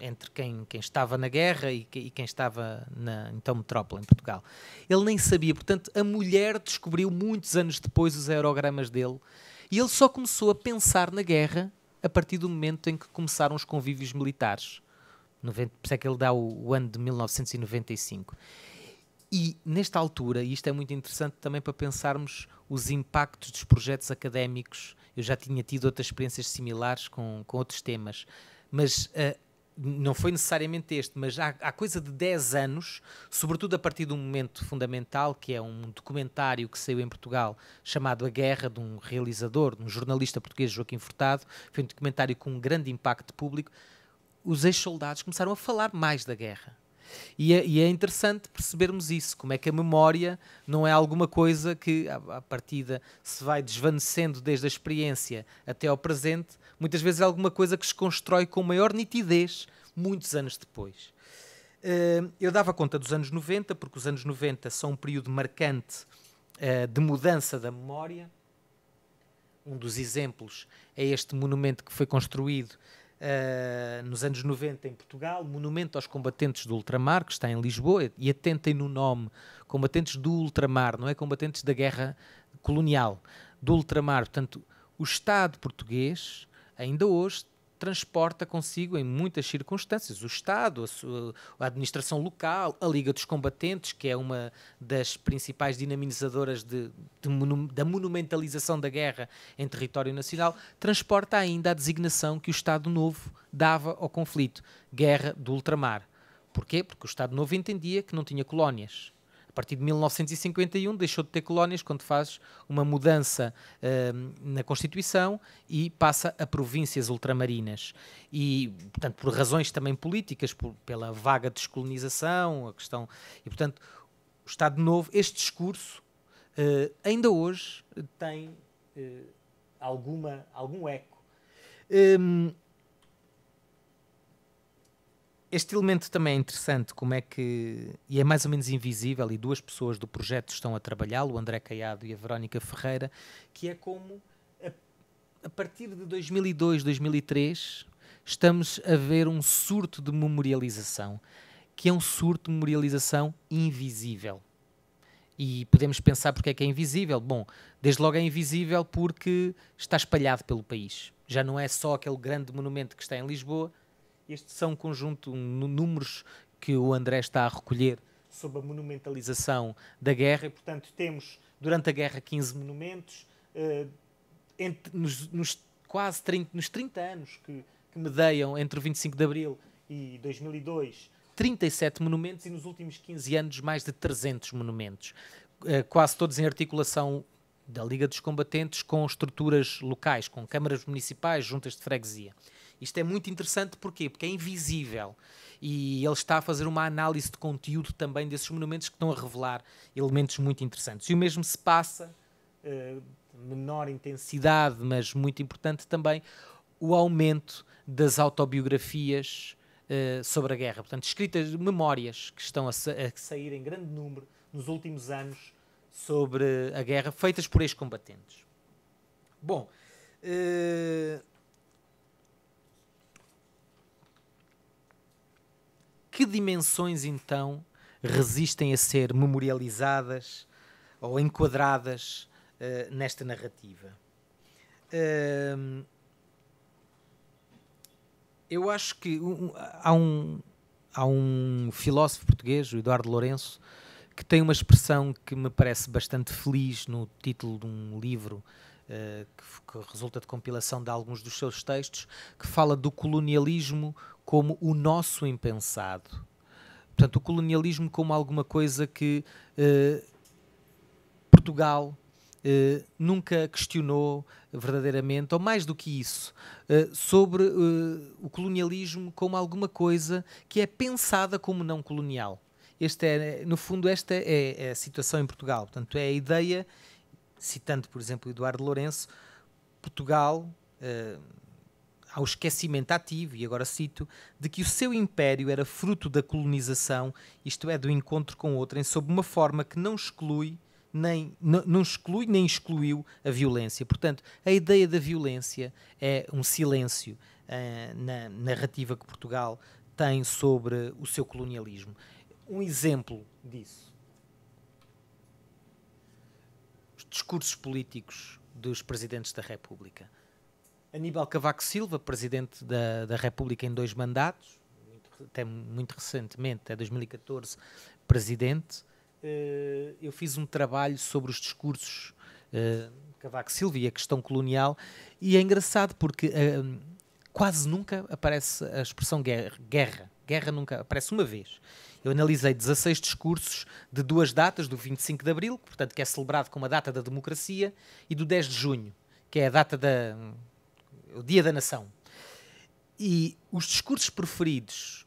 eh, entre quem, quem estava na guerra e, e quem estava na então metrópole, em Portugal. Ele nem sabia, portanto, a mulher descobriu muitos anos depois os aerogramas dele e ele só começou a pensar na guerra a partir do momento em que começaram os convívios militares. 90, por isso é que ele dá o, o ano de 1995. E nesta altura, e isto é muito interessante também para pensarmos os impactos dos projetos académicos, eu já tinha tido outras experiências similares com, com outros temas, mas uh, não foi necessariamente este, mas há, há coisa de 10 anos, sobretudo a partir de um momento fundamental, que é um documentário que saiu em Portugal chamado A Guerra, de um realizador, de um jornalista português, Joaquim Furtado. Foi um documentário com um grande impacto público. Os ex-soldados começaram a falar mais da guerra. E é, e é, interessante percebermos isso, como é que a memória não é alguma coisa que, à, partir partida, se vai desvanecendo desde a experiência até ao presente, Muitas vezes é alguma coisa que se constrói com maior nitidez muitos anos depois. Eh, eu dava conta dos anos 90, porque os anos 90 são um período marcante eh, de mudança da memória. Um dos exemplos é este monumento que foi construído Uh, nos anos 90 em Portugal, Monumento aos Combatentes do Ultramar, que está em Lisboa, e atentem no nome, Combatentes do Ultramar, não é Combatentes da Guerra Colonial, do Ultramar. Portanto, o Estado português ainda hoje transporta consigo, em muitas circunstâncias, o Estado, a, sua, a, administração local, a Liga dos Combatentes, que é uma das principais dinamizadoras de, de monu, da monumentalização da guerra em território nacional, transporta ainda a designação que o Estado Novo dava ao conflito, Guerra do Ultramar. Porquê? Porque o Estado Novo entendia que não tinha colónias partir de 1951 deixou de ter colónias quando faz uma mudança uh, na Constituição e passa a províncias ultramarinas. E, portanto, por razões também políticas, por, pela vaga descolonização, a questão. E, portanto, o Estado Novo, este discurso, uh, ainda hoje tem uh, alguma, algum eco. Um, este elemento também é interessante, como é que. E é mais ou menos invisível, e duas pessoas do projeto estão a trabalhá-lo, o André Caiado e a Verónica Ferreira, que é como a, a partir de 2002, 2003, estamos a ver um surto de memorialização, que é um surto de memorialização invisível. E podemos pensar porque é que é invisível. Bom, desde logo é invisível porque está espalhado pelo país. Já não é só aquele grande monumento que está em Lisboa, estes são um conjunto de números que o André está a recolher sobre a monumentalização da guerra, e portanto temos durante a guerra 15 monumentos, uh, entre, nos, nos, quase 30, nos 30 anos que, que medeiam entre 25 de Abril e 2002, 37 monumentos e nos últimos 15 anos mais de 300 monumentos, uh, quase todos em articulação da Liga dos Combatentes com estruturas locais, com câmaras municipais, juntas de freguesia. Isto é muito interessante porquê? porque é invisível e ele está a fazer uma análise de conteúdo também desses monumentos que estão a revelar elementos muito interessantes. E o mesmo se passa, eh, menor intensidade, mas muito importante também, o aumento das autobiografias eh, sobre a guerra. Portanto, escritas, memórias que estão a, a sair em grande número nos últimos anos sobre a guerra, feitas por ex-combatentes. Bom. Uh, que dimensões então resistem a ser memorializadas ou enquadradas uh, nesta narrativa? Uh, eu acho que um, há, um, há um filósofo português, o Eduardo Lourenço, que tem uma expressão que me parece bastante feliz no título de um livro uh, que, que resulta de compilação de alguns dos seus textos, que fala do colonialismo como o nosso impensado. Portanto, o colonialismo como alguma coisa que eh, Portugal eh, nunca questionou verdadeiramente, ou mais do que isso, eh, sobre eh, o colonialismo como alguma coisa que é pensada como não colonial. Este é, no fundo, esta é, é a situação em Portugal. Portanto, é a ideia, citando, por exemplo, Eduardo Lourenço, Portugal eh, ao esquecimento ativo, e agora cito, de que o seu império era fruto da colonização, isto é, do encontro com outrem, sob uma forma que não exclui nem, não exclui nem excluiu a violência. Portanto, a ideia da violência é um silêncio uh, na narrativa que Portugal tem sobre o seu colonialismo. Um exemplo disso: os discursos políticos dos presidentes da República. Aníbal Cavaco Silva, presidente da, da República em dois mandatos, muito, até muito recentemente, é até 2014, presidente. Eh, eu fiz um trabalho sobre os discursos eh, Cavaco Silva e a questão colonial, e é engraçado porque eh, quase nunca aparece a expressão guerra, guerra. Guerra nunca aparece uma vez. Eu analisei 16 discursos de duas datas, do 25 de Abril, portanto, que é celebrado como a data da democracia, e do 10 de junho, que é a data da, o Dia da Nação. E os discursos preferidos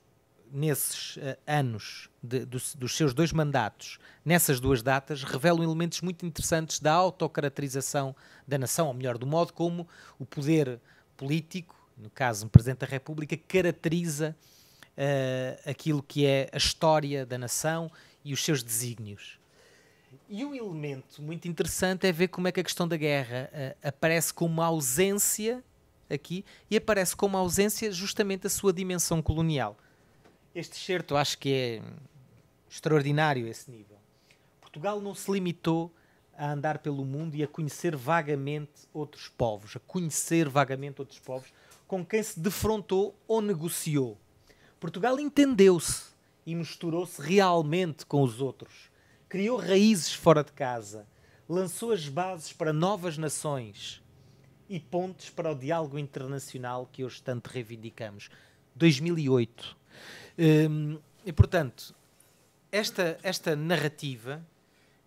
nesses uh, anos de, dos, dos, seus dois mandatos, nessas duas datas, revelam elementos muito interessantes da autocaracterização da nação, ou melhor, do modo como o poder político, no caso o Presidente da República, caracteriza uh, aquilo que é a história da nação e os seus desígnios. E um elemento muito interessante é ver como é que a questão da guerra uh, aparece como uma ausência aqui e aparece como ausência justamente a sua dimensão colonial. Este certo acho que é extraordinário esse nível. Portugal não se limitou a andar pelo mundo e a conhecer vagamente outros povos, a conhecer vagamente outros povos com quem se defrontou ou negociou. Portugal entendeu-se e misturou-se realmente com os outros. Criou raízes fora de casa, lançou as bases para novas nações e pontes para o diálogo internacional que hoje tanto reivindicamos. 2008. Hum, e, portanto, esta, esta narrativa,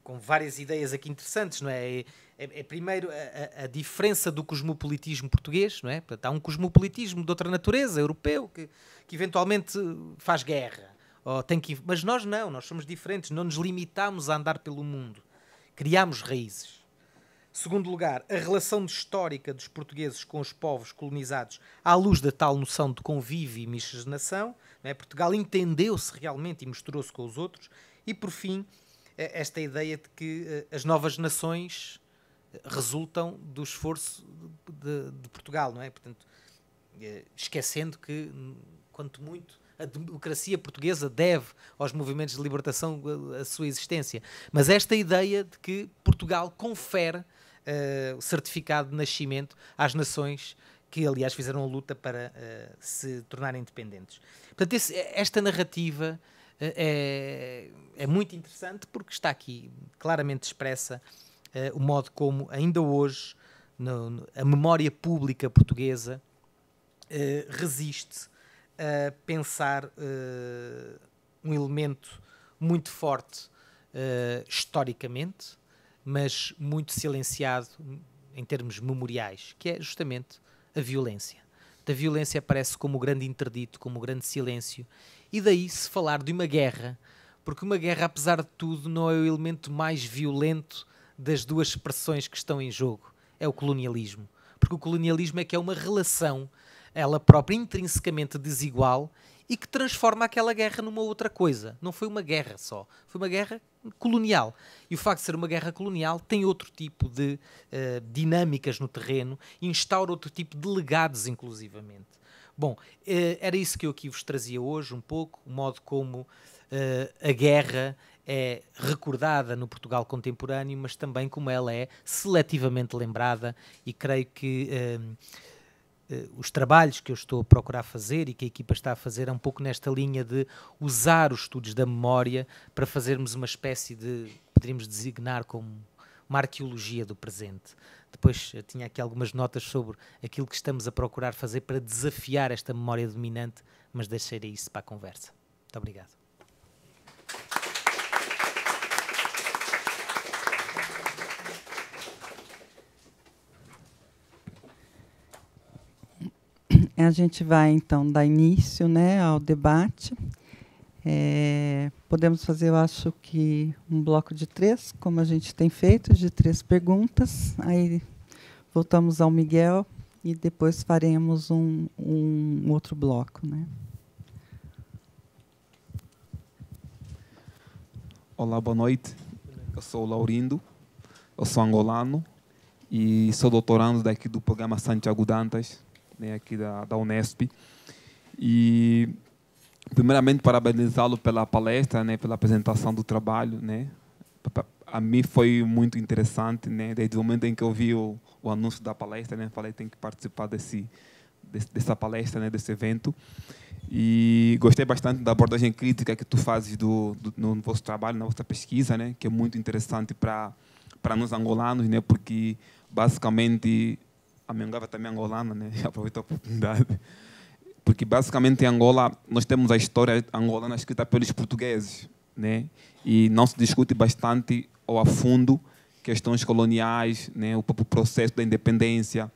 com várias ideias aqui interessantes, não é? É, é, é primeiro a, a, diferença do cosmopolitismo português, não é? Portanto, há um cosmopolitismo de outra natureza, europeu, que, que eventualmente faz guerra. Ou tem que, mas nós não, nós somos diferentes, não nos limitamos a andar pelo mundo. Criamos raízes. Segundo lugar, a relação histórica dos portugueses com os povos colonizados à luz da tal noção de convívio e miscigenação. Né? Portugal entendeu-se realmente e misturou-se com os outros. E, por fim, eh, esta ideia de que eh, as novas nações eh, resultam do esforço de, de Portugal, não é? Portanto, esquecendo que, hum, quanto muito, a democracia portuguesa deve aos movimentos de libertação a, a sua existência. Mas esta ideia de que Portugal confere eh, o certificado de nascimento às nações que, aliás, fizeram luta para eh, se tornarem independentes. Portanto, esse, esta narrativa eh, é, é muito interessante porque está aqui claramente expressa Uh, o modo como ainda hoje no, no, a memória pública portuguesa uh, resiste a pensar uh, um elemento muito forte historicamente mas muito silenciado em termos memoriais, que é justamente a violência. Da violência aparece como o grande interdito, como o grande silêncio, e daí se falar de uma guerra, porque uma guerra, apesar de tudo, não é o elemento mais violento das duas expressões que estão em jogo, é o colonialismo. Porque o colonialismo é que é uma relação, ela própria, intrinsecamente desigual e que transforma aquela guerra numa outra coisa. Não foi uma guerra só, foi uma guerra colonial. E o facto de ser uma guerra colonial tem outro tipo de uh, dinâmicas no terreno, instaura outro tipo de legados, inclusivamente. Bom, uh, era isso que eu aqui vos trazia hoje, um pouco, o modo como uh, a guerra é recordada no Portugal contemporâneo, mas também como ela é seletivamente lembrada, e creio que eh, os trabalhos que eu estou a procurar fazer e que a equipa está a fazer é um pouco nesta linha de usar os estudos da memória para fazermos uma espécie de, poderíamos designar como uma arqueologia do presente. Depois eh, tinha aqui algumas notas sobre aquilo que estamos a procurar fazer para desafiar esta memória dominante, mas deixarei isso para a conversa. Muito obrigado. A gente vai então dar início, né, ao debate. É, podemos fazer, eu acho que um bloco de três, como a gente tem feito, de três perguntas. Aí voltamos ao Miguel e depois faremos um, um outro bloco, né? Olá, boa noite. Eu sou Laurindo, eu sou angolano e sou doutorando daqui do programa Santiago Dantas né, aqui da, da Unesp. E, primeiramente, parabenizá-lo pela palestra, né, pela apresentação do trabalho. Né. A mim foi muito interessante, né, desde o momento em que eu vi o, o anúncio da palestra, né, falei tem que participar desse, dessa palestra, né, desse evento. E gostei bastante da abordagem crítica que tu fazes do, do no vosso trabalho, na vossa pesquisa, né, que é muito interessante para para nós angolanos, né, porque basicamente a Mengava também é angolana, né? <laughs> Aproveito a oportunidade. Porque basicamente em Angola nós temos a história angolana escrita pelos portugueses, né? E não se discute bastante ou a fundo questões coloniais, né? O próprio processo da independência,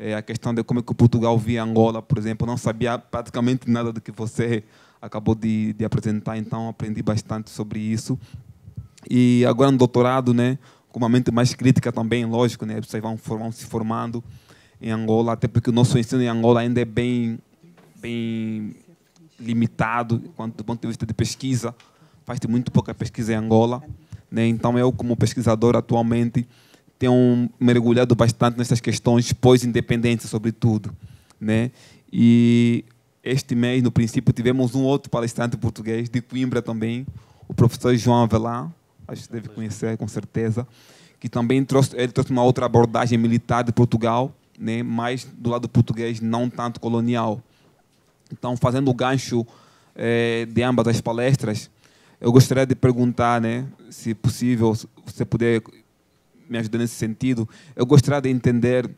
eh, a questão de como é que Portugal via Angola, por exemplo, não sabia praticamente nada do que você acabou de, de apresentar, então aprendi bastante sobre isso. E agora no doutorado, né? Com uma mente mais crítica também, lógico, né? Vocês vão, se formando em Angola, até porque o nosso ensino em Angola ainda é bem, bem limitado, quanto do ponto de vista de pesquisa. Faz muito pouca pesquisa em Angola. Né? Então, eu, como pesquisador, atualmente tenho mergulhado bastante nessas questões pós-independência, sobretudo. Né? E este mês, no princípio, tivemos um outro palestrante português, de Coimbra também, o professor João Avelar, acho que deve conhecer com certeza, que também trouxe, ele trouxe uma outra abordagem militar de Portugal, né, mais do lado português, não tanto colonial. Então, fazendo o gancho é, de ambas as palestras, eu gostaria de perguntar, né, se possível, se você puder me ajudar nesse sentido, eu gostaria de entender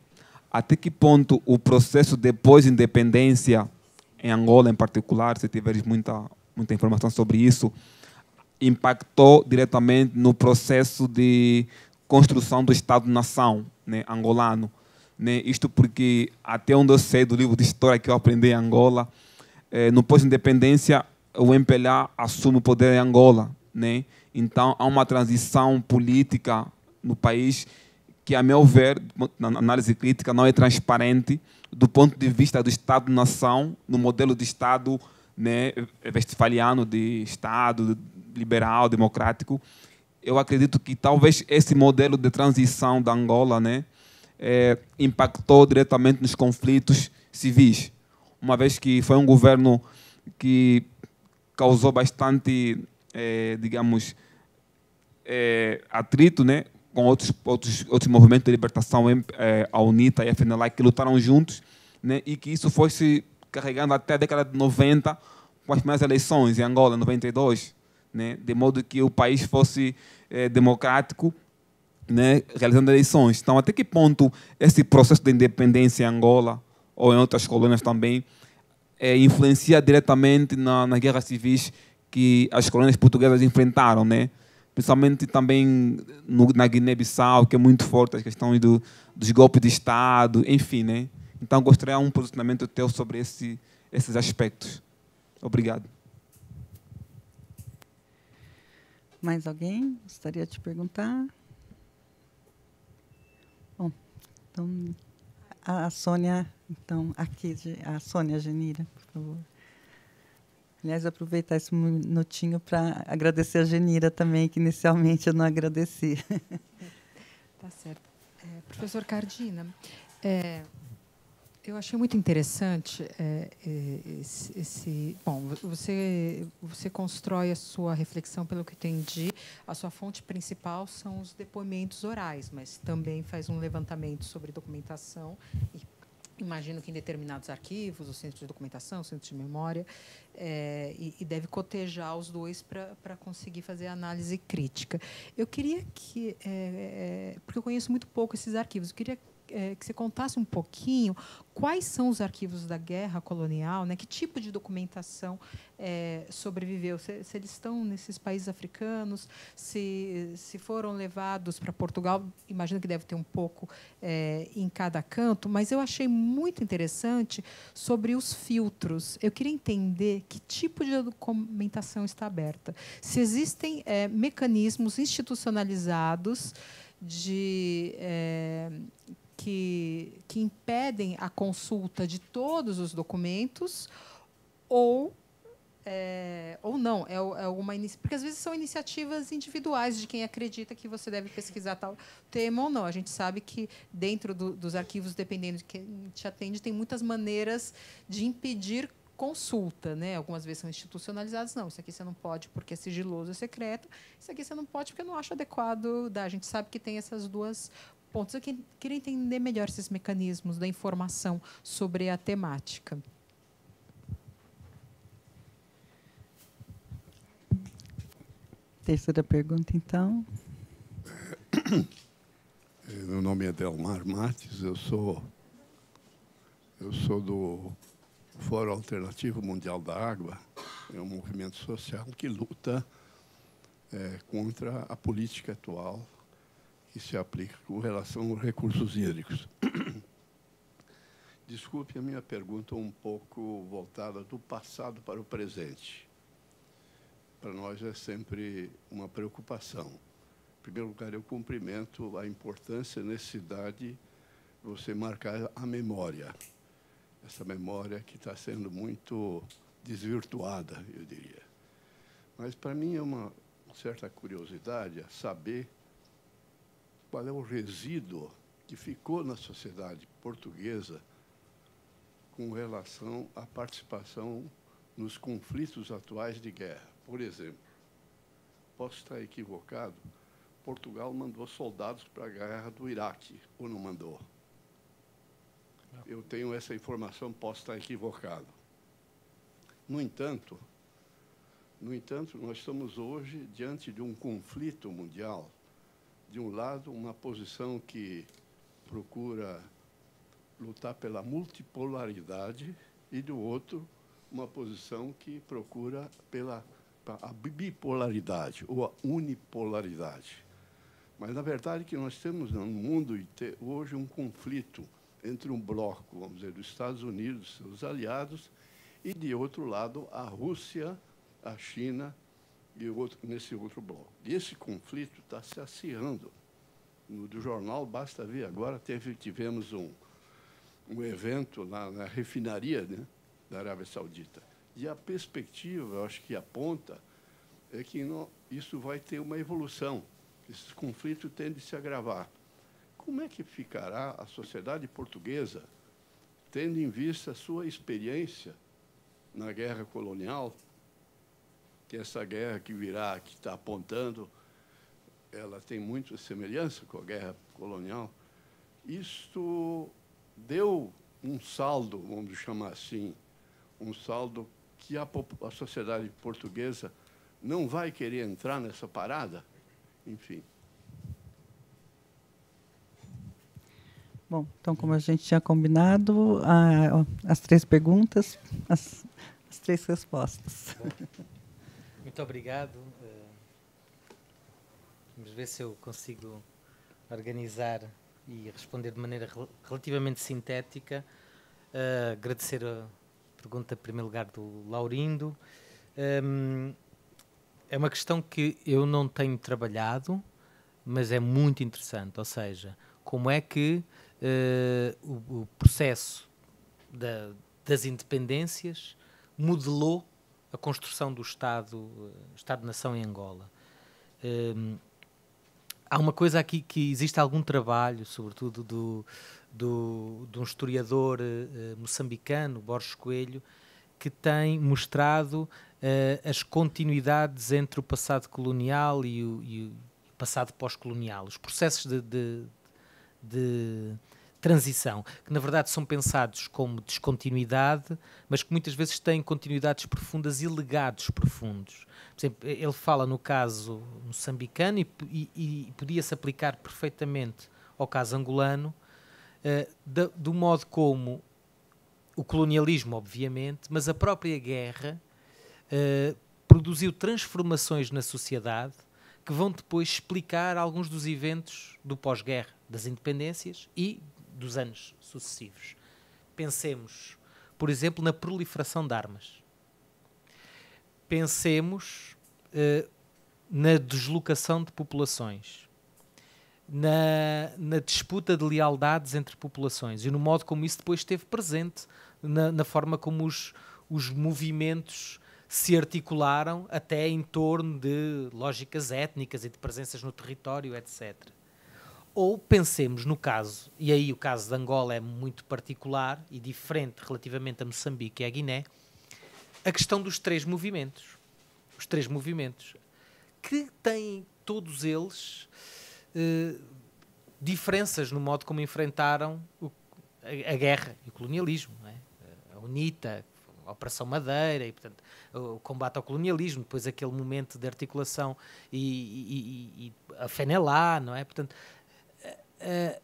até que ponto o processo de pós-independência, em Angola em particular, se tiveres muita, muita informação sobre isso, impactou diretamente no processo de construção do Estado-nação né, angolano. Né? Isto porque, até onde eu sei do livro de história que eu aprendi em Angola, eh, no pós-independência, o MPLA assume o poder em Angola. Né? Então, há uma transição política no país que, a meu ver, na análise crítica, não é transparente do ponto de vista do Estado-nação, no modelo de Estado né, de Estado liberal, democrático. Eu acredito que talvez esse modelo de transição da Angola, né, é, impactou diretamente nos conflitos civis, uma vez que foi um governo que causou bastante, é, digamos, é, atrito né, com outros, outros, outros movimentos de libertação, é, a UNITA e a FNLA, que lutaram juntos, né, e que isso foi se carregando até a década de 90, com as primeiras eleições em Angola, em 92, né, de modo que o país fosse é, democrático né, realizando eleições. Então, até que ponto esse processo de independência em Angola ou em outras colônias também é, influencia diretamente na, nas guerras civis que as colônias portuguesas enfrentaram, né? Principalmente também no, na Guiné-Bissau, que é muito forte as questões do, dos golpes de Estado, enfim, né? Então, gostaria um posicionamento teu sobre esse, esses aspectos. Obrigado. Mais alguém gostaria de perguntar? Então, a Sônia, então, aqui, a Sônia Genira, por favor. Aliás, aproveitar esse minutinho para agradecer a Genira também, que inicialmente eu não agradeci. <laughs> Tá certo. É, professor Cardina, é, eu achei muito interessante é, é esse, esse, Bom, você, você constrói a sua reflexão, pelo que entendi, a sua fonte principal são os depoimentos orais, mas também faz um levantamento sobre documentação. E imagino que em determinados arquivos, o centro de documentação, o centro de memória, é, e, e, deve cotejar os dois para conseguir fazer análise crítica. Eu queria que. É, é, é, porque eu conheço muito pouco esses arquivos, eu queria é, que você contasse um pouquinho quais são os arquivos da guerra colonial, né? que tipo de documentação é, sobreviveu, se, se, eles estão nesses países africanos, se, se foram levados para Portugal, imagino que deve ter um pouco é, em cada canto, mas eu achei muito interessante sobre os filtros. Eu queria entender que tipo de documentação está aberta, se existem é, mecanismos institucionalizados de é, que, que impedem a consulta de todos os documentos ou é, ou não, é, é uma porque às vezes são iniciativas individuais de quem acredita que você deve pesquisar tal tema ou não. A gente sabe que dentro do, dos arquivos, dependendo de quem te atende, tem muitas maneiras de impedir consulta, né? Algumas vezes são institucionalizadas, não. Isso aqui você não pode porque é sigiloso, é secreto. Isso aqui você não pode porque eu não acho adequado. Dar. A gente sabe que tem essas duas pontos. Eu queria entender melhor esses mecanismos da informação sobre a temática. Terceira pergunta, então. <coughs> É, meu nome é Delmar Martins, eu sou, eu sou do Fórum Alternativo Mundial da Água, é um movimento social que luta é, contra a política atual que se aplica com relação aos recursos hídricos. <coughs> Desculpe a minha pergunta um pouco voltada do passado para o presente. Para nós é sempre uma preocupação. Em primeiro lugar, eu cumprimento a importância e necessidade de você marcar a memória. Essa memória que está sendo muito desvirtuada, eu diria. Mas, para mim, é uma certa curiosidade saber qual é o resíduo que ficou na sociedade portuguesa com relação à participação nos conflitos atuais de guerra. Por exemplo, posso estar equivocado, Portugal mandou soldados para a guerra do Iraque, ou não mandou? Eu tenho essa informação, posso estar equivocado. No entanto, no entanto, nós estamos hoje diante de um conflito mundial de um lado, uma posição que procura lutar pela multipolaridade e, do outro, uma posição que procura pela a bipolaridade ou a unipolaridade. Mas na verdade que nós temos no mundo hoje um conflito entre um bloco, vamos dizer, dos Estados Unidos, seus aliados, e de outro lado a Rússia, a China e outro, nesse outro bloco. E esse conflito está se acirrando. No, do jornal, basta ver, agora teve, tivemos um, um evento lá na refinaria né, da Arábia Saudita. E a perspectiva, eu acho que aponta, é que não, isso vai ter uma evolução. Esse conflito tende a se agravar. Como é que ficará a sociedade portuguesa, tendo em vista a sua experiência na guerra colonial, que essa guerra que virá, que está apontando, ela tem muita semelhança com a guerra colonial. Isto deu um saldo, vamos chamar assim, um saldo que a, a sociedade portuguesa não vai querer entrar nessa parada? Enfim. Bom, então, como a gente tinha combinado, a, as três perguntas, as, as três respostas. Bom. <laughs> Muito obrigado. Eh, vamos ver se eu consigo organizar e responder de maneira relativamente sintética. Eh, agradecer a pergunta, em primeiro lugar, do Laurindo. Eh, é uma questão que eu não tenho trabalhado, mas é muito interessante. Ou seja, como é que o, processo das independências modelou a construção do Estado, eh, Estado-nação em Angola. Um, ehm, há uma coisa aqui que existe algum trabalho, sobretudo do, do, de um historiador uh, moçambicano, Borges Coelho, que tem mostrado uh, as continuidades entre o passado colonial e o, e o passado pós-colonial, os processos de, de, de transição, que na verdade são pensados como descontinuidade, mas que muitas vezes têm continuidades profundas e legados profundos. Por exemplo, ele fala no caso moçambicano e, e, e podia-se aplicar perfeitamente ao caso angolano, uh, eh, do, do modo como o colonialismo, obviamente, mas a própria guerra uh, produziu transformações na sociedade que vão depois explicar alguns dos eventos do pós-guerra, das independências e dos anos sucessivos. Pensemos, por exemplo, na proliferação de armas. Pensemos eh, na deslocação de populações. Na, na, disputa de lealdades entre populações e no modo como isso depois esteve presente na, na forma como os, os movimentos se articularam até em torno de lógicas étnicas e de presenças no território, etc. Ou pensemos no caso, e aí o caso de Angola é muito particular e diferente relativamente a Moçambique e a Guiné, a questão dos três movimentos. Os três movimentos. Que têm todos eles eh, diferenças no modo como enfrentaram o, a, a, guerra e o colonialismo. É? A UNITA, a Operação Madeira, e portanto, o combate ao colonialismo, depois aquele momento de articulação e, e, e a FENELA, não é? Portanto, uh,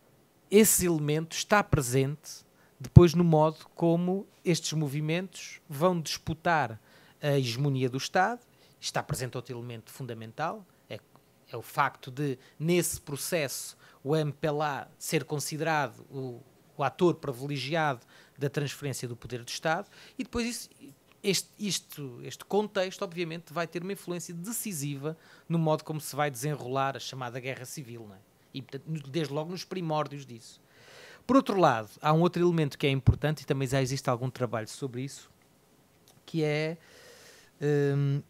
esse elemento está presente depois no modo como estes movimentos vão disputar a hegemonia do Estado. Está presente outro elemento fundamental, é, é o facto de, nesse processo, o MPLA ser considerado o, o ator privilegiado da transferência do poder do Estado, e depois isso, este, isto, este contexto, obviamente, vai ter uma influência decisiva no modo como se vai desenrolar a chamada guerra civil. Não é? E, desde logo nos primórdios disso. Por outro lado, há um outro elemento que é importante, e também já existe algum trabalho sobre isso, que é um,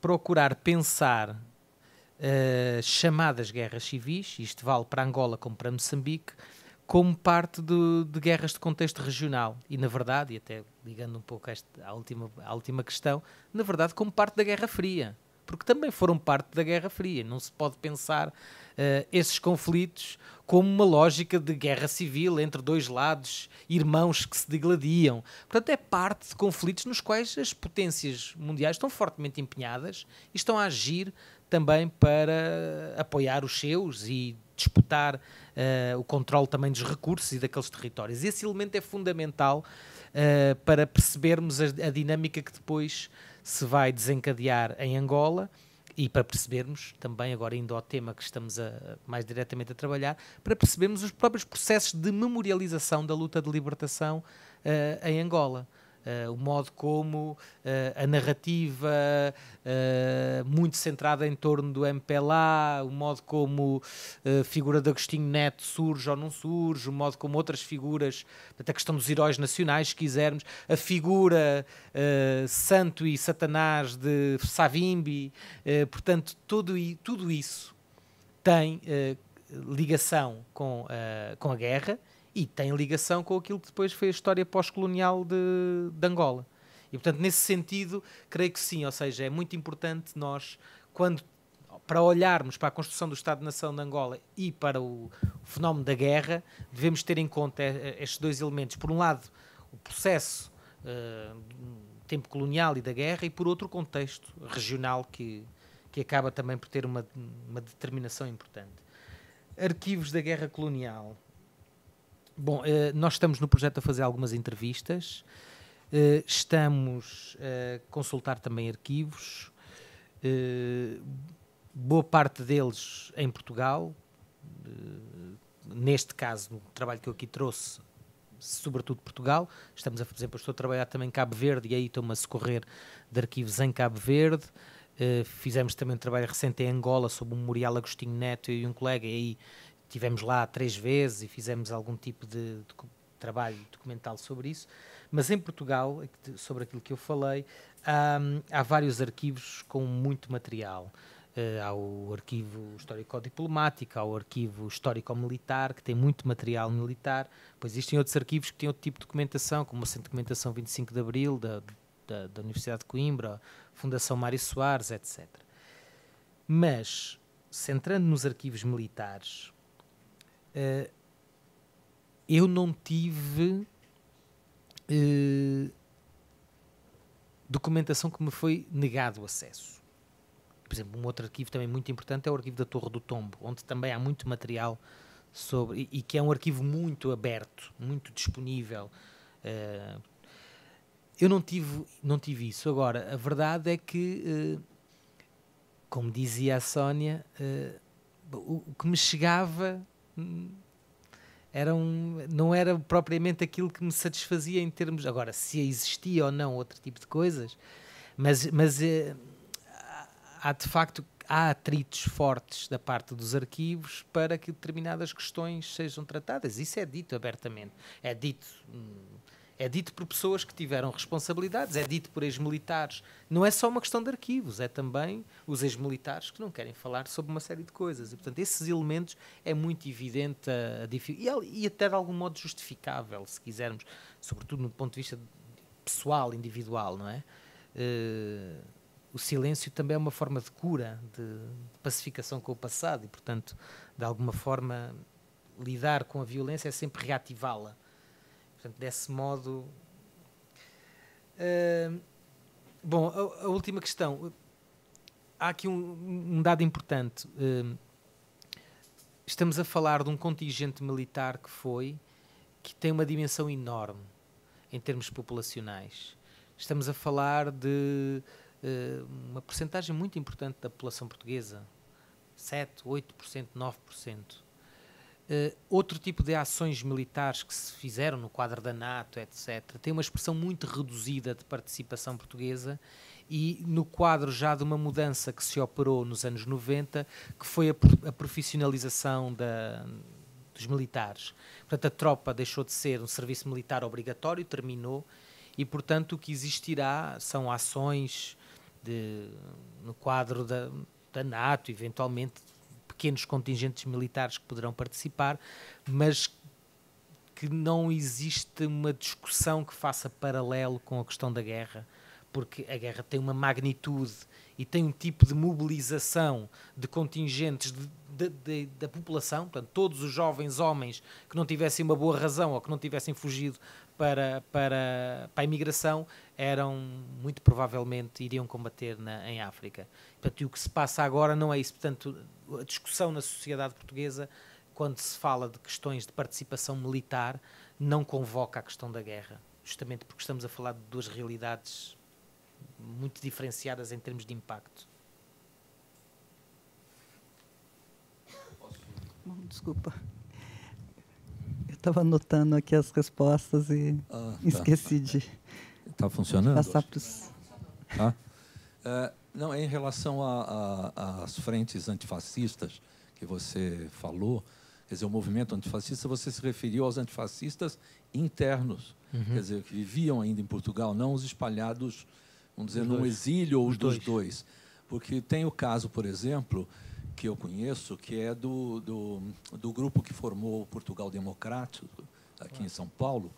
procurar pensar uh, chamadas guerras civis, isto vale para Angola como para Moçambique, como parte de, de, guerras de contexto regional. E, na verdade, e até ligando um pouco este, última, à última questão, na verdade, como parte da Guerra Fria. Porque também foram parte da Guerra Fria. Não se pode pensar uh, esses conflitos como uma lógica de guerra civil entre dois lados, irmãos que se degladiam. Portanto, é parte de conflitos nos quais as potências mundiais estão fortemente empenhadas e estão a agir também para apoiar os seus e disputar uh, o controle também dos recursos e daqueles territórios. Esse elemento é fundamental uh, para percebermos a, a dinâmica que depois se vai desencadear em Angola e para percebermos também, agora indo ao tema que estamos a, mais diretamente a trabalhar, para percebermos os próprios processos de memorialização da luta de libertação uh, em Angola. Uh, o modo como uh, a narrativa uh, muito centrada em torno do MPLA, o modo como a figura de Agostinho Neto surge ou não surge, o modo como outras figuras, até a questão dos heróis nacionais, se quisermos, a figura santo e satanás de Savimbi, portanto, tudo, tudo isso tem ligação com, com a guerra e tem ligação com aquilo que depois foi a história pós-colonial de, de Angola. E, portanto, nesse sentido, creio que sim, ou seja, é muito importante nós, quando para olharmos para a construção do Estado-nação de Angola e para o, fenómeno da guerra, devemos ter em conta eh, eh, estes dois elementos. Por um lado, o processo uh, tempo colonial e da guerra, e por outro, o contexto regional que, que acaba também por ter uma, uma determinação importante. Arquivos da guerra colonial. Bom, eh, nós estamos no projeto a fazer algumas entrevistas, eh, estamos a consultar também arquivos, eh, boa parte deles em Portugal, neste caso, no trabalho que eu aqui trouxe, sobretudo Portugal, estamos a, por exemplo, estou a trabalhar também em Cabo Verde e aí estou-me a socorrer de arquivos em Cabo Verde, fizemos também um trabalho recente em Angola sobre o Memorial Agostinho Neto e um colega, e aí tivemos lá três vezes e fizemos algum tipo de, de trabalho documental sobre isso. Mas em Portugal, é sobre aquilo que eu falei, há, hum, há vários arquivos com muito material. Eh, há o arquivo histórico-diplomático, há o arquivo histórico-militar, que tem muito material militar. Pois existem outros arquivos que têm outro tipo de documentação, como a Documentação 25 de Abril, da, da, da Universidade de Coimbra, Fundação Mário Soares, etc. Mas, centrando nos arquivos militares, uh, eu não tive uh, documentação que me foi negado o acesso. Por exemplo, um outro arquivo também muito importante é o arquivo da Torre do Tombo, onde também há muito material sobre e, e que é um arquivo muito aberto, muito disponível. Uh, eu não tive, não tive isso. Agora, a verdade é que, como dizia a Sónia, o, que me chegava era um, não era propriamente aquilo que me satisfazia em termos. Agora, se existia ou não outro tipo de coisas, mas, mas eh, há de facto há atritos fortes da parte dos arquivos para que determinadas questões sejam tratadas. Isso é dito abertamente. É dito. Hum, é dito por pessoas que tiveram responsabilidades, é dito por ex-militares. Não é só uma questão de arquivos, é também os ex-militares que não querem falar sobre uma série de coisas. E, portanto, esses elementos é muito evidente a, a e, e até de algum modo justificável, se quisermos, sobretudo no ponto de vista pessoal, individual, não é? Uh, o silêncio também é uma forma de cura, de, de pacificação com o passado e, portanto, de alguma forma, lidar com a violência é sempre reativá-la Portanto, desse modo. Uh, bom, a, a, última questão. Há aqui um, um dado importante. Uh, estamos a falar de um contingente militar que foi, que tem uma dimensão enorme em termos populacionais. Estamos a falar de uh, uma porcentagem muito importante da população portuguesa. 7, 8%, 9%. Uh, outro tipo de ações militares que se fizeram no quadro da NATO, etc., tem uma expressão muito reduzida de participação portuguesa e no quadro já de uma mudança que se operou nos anos 90, que foi a, a profissionalização da, dos militares. Portanto, a tropa deixou de ser um serviço militar obrigatório, terminou, e, portanto, o que existirá são ações de, no quadro da, da NATO, eventualmente pequenos contingentes militares que poderão participar, mas que não existe uma discussão que faça paralelo com a questão da guerra, porque a guerra tem uma magnitude e tem um tipo de mobilização de contingentes de, de, de, da população, portanto, todos os jovens homens que não tivessem uma boa razão ou que não tivessem fugido para, para, para a imigração eram, muito provavelmente, iriam combater na, em África. Portanto, e o que se passa agora não é isso. Portanto, a discussão na sociedade portuguesa, quando se fala de questões de participação militar, não convoca a questão da guerra, justamente porque estamos a falar de duas realidades muito diferenciadas em termos de impacto. Bom, desculpa. Eu estava anotando aqui as respostas e ah, tá. esqueci de. Está funcionando? Passar para os. Ah? Tá? Uh, é, não, em relação às frentes antifascistas que você falou, quer dizer, o movimento antifascista, você se referiu aos antifascistas internos, uhum. quer dizer, que viviam ainda em Portugal, não os espalhados, vamos dizer, no exílio ou os dos dois. dois. Porque tem o caso, por exemplo, que eu conheço, que é do, do, do grupo que formou o Portugal Democrático, aqui ah. em São Paulo,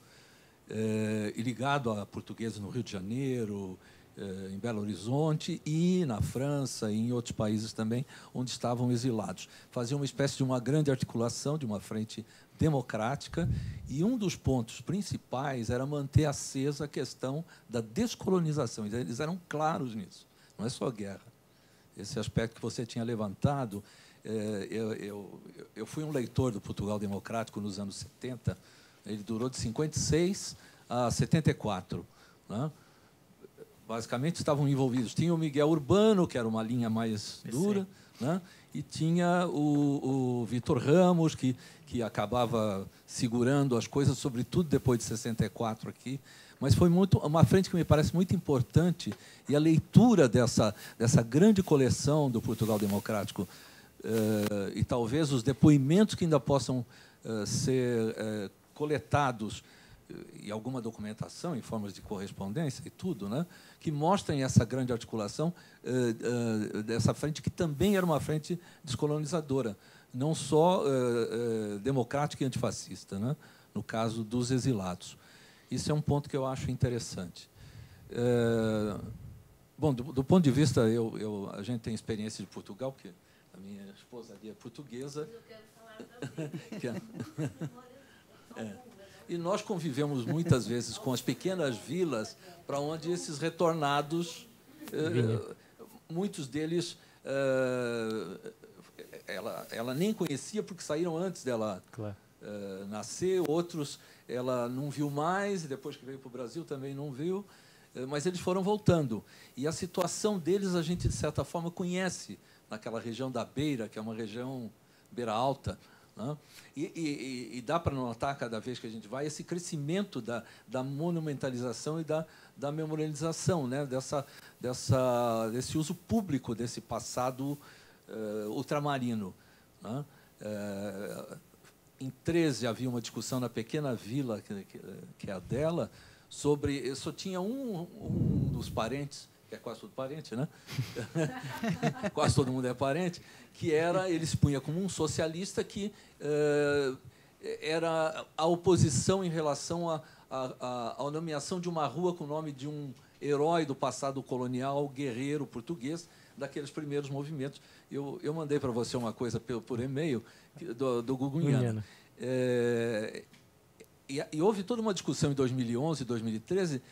é, ligado a portugueses no Rio de Janeiro, eh, em Belo Horizonte e na França e em outros países também, onde estavam exilados. Fazia uma espécie de uma grande articulação, de uma frente democrática, e um dos pontos principais era manter acesa a questão da descolonização. Eles eram claros nisso, não é só guerra. Esse aspecto que você tinha levantado, eh, eu, eu, eu fui um leitor do Portugal Democrático nos anos 70, ele durou de 56 a 74. Não é? basicamente estavam envolvidos. Tinha o Miguel Urbano, que era uma linha mais dura, né? e tinha o, o Vitor Ramos, que, que acabava segurando as coisas, sobretudo depois de 64 aqui. Mas foi muito uma frente que me parece muito importante e a leitura dessa, dessa grande coleção do Portugal Democrático eh, e talvez os depoimentos que ainda possam eh, ser eh, coletados e alguma documentação em formas de correspondência e tudo, né, que mostrem essa grande articulação uh, uh, dessa frente, que também era uma frente descolonizadora, não só uh, democrática e antifascista, né, no caso dos exilados. Isso é um ponto que eu acho interessante. bom, do, do, ponto de vista, eu, eu, a gente tem experiência de Portugal, porque a minha esposa ali é portuguesa. Eu quero falar também. <laughs> é. <laughs> E nós convivemos muitas vezes com as pequenas vilas para onde esses retornados, eh, muitos deles, eh, ela, ela nem conhecia porque saíram antes dela claro. Eh, nascer, outros ela não viu mais, e depois que veio para o Brasil também não viu, mas eles foram voltando. E a situação deles a gente, de certa forma, conhece naquela região da Beira, que é uma região beira alta, né? E, e, e, dá para notar, cada vez que a gente vai, esse crescimento da, da monumentalização e da, da memorialização, né? dessa, dessa, desse uso público desse passado eh, ultramarino. Né? Eh, em 13 havia uma discussão na pequena vila, que, que, que é a dela, sobre. Só tinha um, um dos parentes é quase todo parente, né? <laughs> quase todo mundo é parente, que era, ele se punha como um socialista que eh, era a oposição em relação à a, a, a, nomeação de uma rua com o nome de um herói do passado colonial, guerreiro português, daqueles primeiros movimentos. Eu, eu mandei para você uma coisa por, por e-mail do, do eh, e, e houve toda uma discussão em 2011, 2013,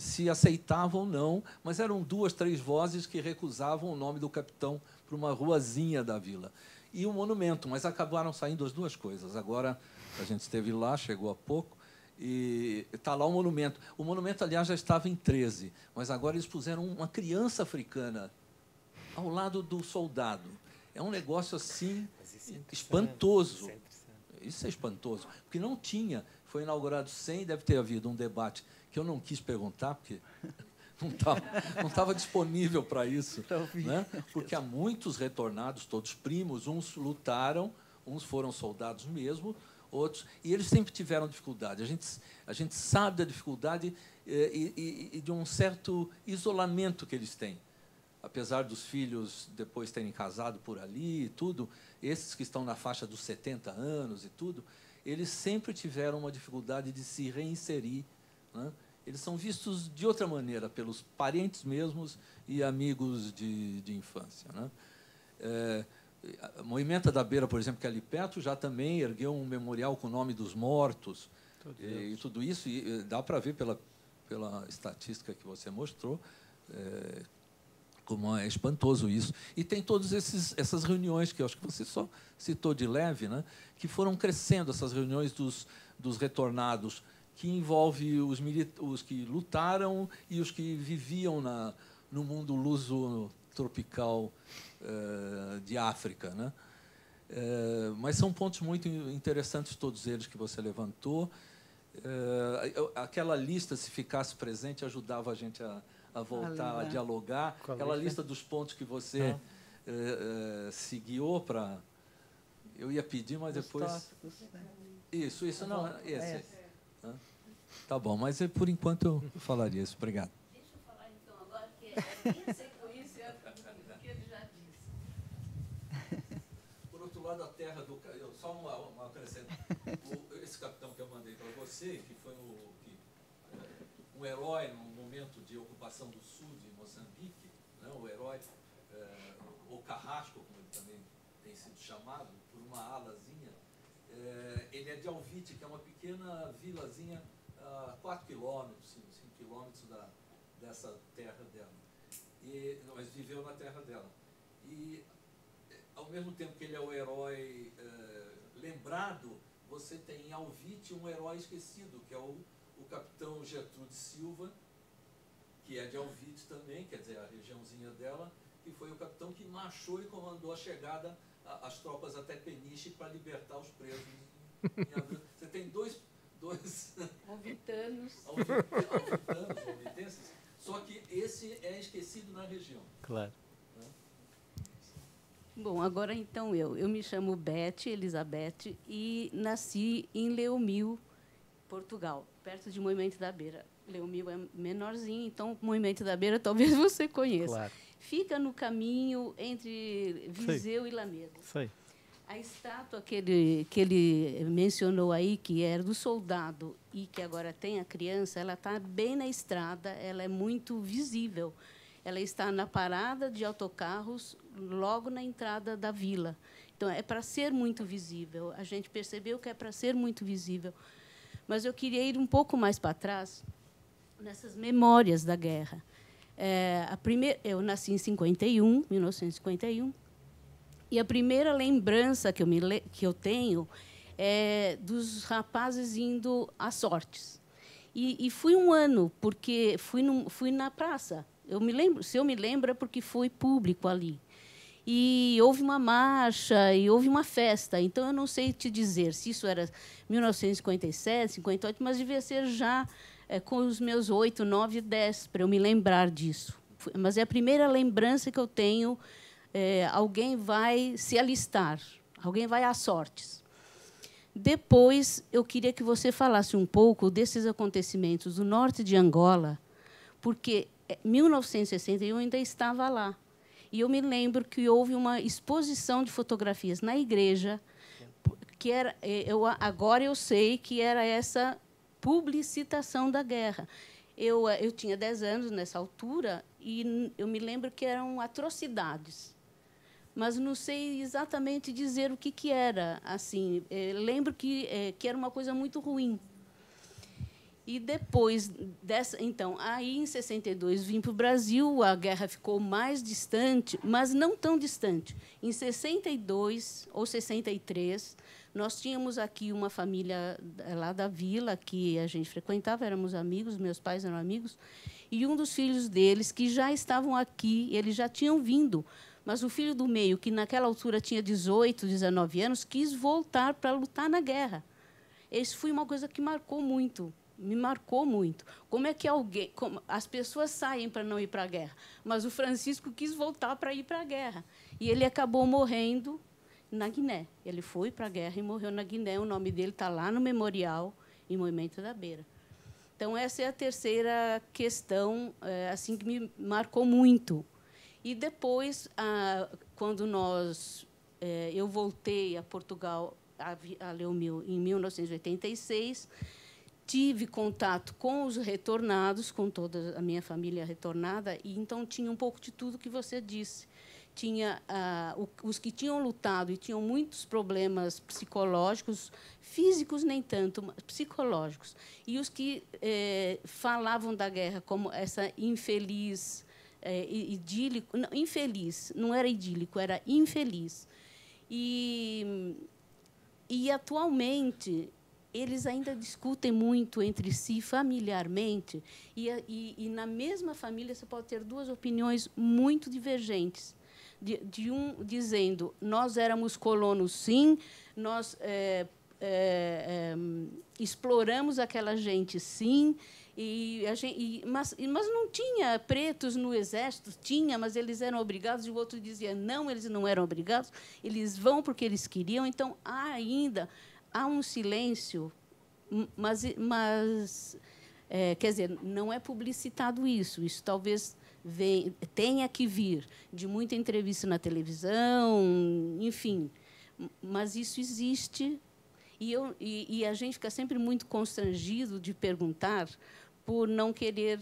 se aceitavam ou não, mas eram duas, três vozes que recusavam o nome do capitão para uma ruazinha da vila. E o um monumento, mas acabaram saindo as duas coisas. Agora, a gente esteve lá, chegou há pouco, e está lá o monumento. O monumento, aliás, já estava em 13, mas agora eles puseram uma criança africana ao lado do soldado. É um negócio assim é espantoso. É isso é espantoso, porque não tinha foi inaugurado sem deve ter havido um debate que eu não quis perguntar, porque <laughs> não estava disponível para isso. Tá né? Porque há muitos retornados, todos primos, uns lutaram, uns foram soldados mesmo, outros. E eles sempre tiveram dificuldade. A gente, a gente sabe da dificuldade eh, e, e, e de um certo isolamento que eles têm. Apesar dos filhos depois terem casado por ali e tudo, esses que estão na faixa dos 70 anos e tudo, eles sempre tiveram uma dificuldade de se reinserir. Né? Eles são vistos de outra maneira pelos parentes mesmos e amigos de, de infância. Né? É, a Moimenta da Beira, por exemplo, que é ali perto, já também ergueu um memorial com o nome dos mortos. E, e, tudo isso, e, dá para ver pela, pela estatística que você mostrou, é, como é espantoso isso. E tem todas essas reuniões que eu acho que você só citou de leve, né? que foram crescendo, essas reuniões dos, dos retornados, que envolve os, os que lutaram e os que viviam na, no mundo luso tropical eh, de África. Né? Eh, mas são pontos muito interessantes todos eles que você levantou. Eh, aquela lista, se ficasse presente, ajudava a gente a a voltar a, a dialogar. Com Aquela lista? lista? dos pontos que você ah. eh, eh, seguiu se guiou para. Eu ia pedir, mas Os depois. Tópicos, Isso, isso tá não. não esse. É Tá bom, mas é, por enquanto eu falaria isso. Obrigado. Deixa eu falar então agora, que é, é a <laughs> que ele já disse. Por outro lado, a terra do. Só uma, uma acrescento. <laughs> esse capitão que eu mandei para você, que foi o um herói no momento de ocupação do sul de Moçambique, né, o herói, é, o carrasco, como ele também tem sido chamado, por uma alazinha. É, ele é de Alvite, que é uma pequena vilazinha a 4 quilômetros, 5 quilômetros da, dessa terra dela. E, mas viveu na terra dela. E eh, ao mesmo tempo que ele é o herói é, lembrado, você tem em Alvite um herói esquecido, que é o o capitão Gertrude Silva, que é de Alvite também, quer dizer, a regiãozinha dela, que foi o capitão que marchou e comandou a chegada às tropas até Peniche para libertar os presos. <laughs> Você tem dois... dois <laughs> alvitanos. alvitanos, alvitenses, só que esse é esquecido na região. Claro. Né? Bom, agora então eu. Eu me chamo Beth Elizabeth e nasci em Leomil, Portugal perto de Moimento da Beira. Leomil é menorzinho, então Moimento da Beira talvez <laughs> você conheça. Claro. Fica no caminho entre Viseu Sei. e Lamego. Sei. A estátua que ele, que ele mencionou aí, que era é do soldado e que agora tem a criança, ela está bem na estrada, ela é muito visível. Ela está na parada de autocarros, logo na entrada da vila. Então, é para ser muito visível. A gente percebeu que é para ser muito visível. Mas eu queria ir um pouco mais para trás nessas memórias da guerra. É, a primeira, eu nasci em 51, 1951, e a primeira lembrança que eu, me, que eu tenho é dos rapazes indo às sortes. E, e fui um ano, porque fui, num, fui na praça. Eu me lembro, se eu me lembro, é porque foi público ali e houve uma marcha e houve uma festa. Então eu não sei te dizer se isso era 1957, 58, mas devia ser já é, com os meus oito, nove, dez para eu me lembrar disso. Mas é a primeira lembrança que eu tenho. É, alguém vai se alistar, alguém vai às sortes. Depois, eu queria que você falasse um pouco desses acontecimentos do norte de Angola, porque 1961 eh, ainda estava lá. E eu me lembro que houve uma exposição de fotografias na igreja, que era, eh, eu, agora eu sei que era essa publicitação da guerra. Eu, eh, eu tinha 10 anos nessa altura e eu me lembro que eram atrocidades mas não sei exatamente dizer o que, que era. Assim, eh, lembro que, que era uma coisa muito ruim. E depois dessa, então, aí em 62 vim para o Brasil, a guerra ficou mais distante, mas não tão distante. Em 62 ou 63, nós tínhamos aqui uma família eh, lá da vila que a gente frequentava, éramos amigos, meus pais eram amigos, e um dos filhos deles que já estavam aqui, eles já tinham vindo, mas o filho do meio, que naquela altura tinha 18, 19 anos, quis voltar para lutar na guerra. Isso foi uma coisa que marcou muito me marcou muito. Como é que alguém, como, as pessoas saem para não ir para a guerra, mas o Francisco quis voltar para ir para a guerra e ele acabou morrendo na Guiné. Ele foi para a guerra e morreu na Guiné. O nome dele está lá no memorial em Movimento da Beira. Então essa é a terceira questão, é, assim que me marcou muito. E depois, quando nós, é, eu voltei a Portugal a, a Leomil em 1986 tive contato com os retornados, com toda a minha família retornada, e então tinha um pouco de tudo que você disse. Tinha ah, os que tinham lutado e tinham muitos problemas psicológicos, físicos nem tanto, mas psicológicos. E os que eh, falavam da guerra como essa infeliz, eh, idílico. Não, infeliz, não era idílico, era infeliz. E, e atualmente eles ainda discutem muito entre si familiarmente e, e, e, na mesma família você pode ter duas opiniões muito divergentes de, de um dizendo nós éramos colonos sim nós é, é, é, exploramos aquela gente sim e, gente, e mas, mas não tinha pretos no exército tinha mas eles eram obrigados e o outro dizia não eles não eram obrigados eles vão porque eles queriam então há ainda há um silêncio, mas, mas é, quer dizer, não é publicitado isso. Isso talvez vem, tenha que vir de muita entrevista na televisão, enfim. Mas isso existe e, eu, e, e a gente fica sempre muito constrangido de perguntar por não querer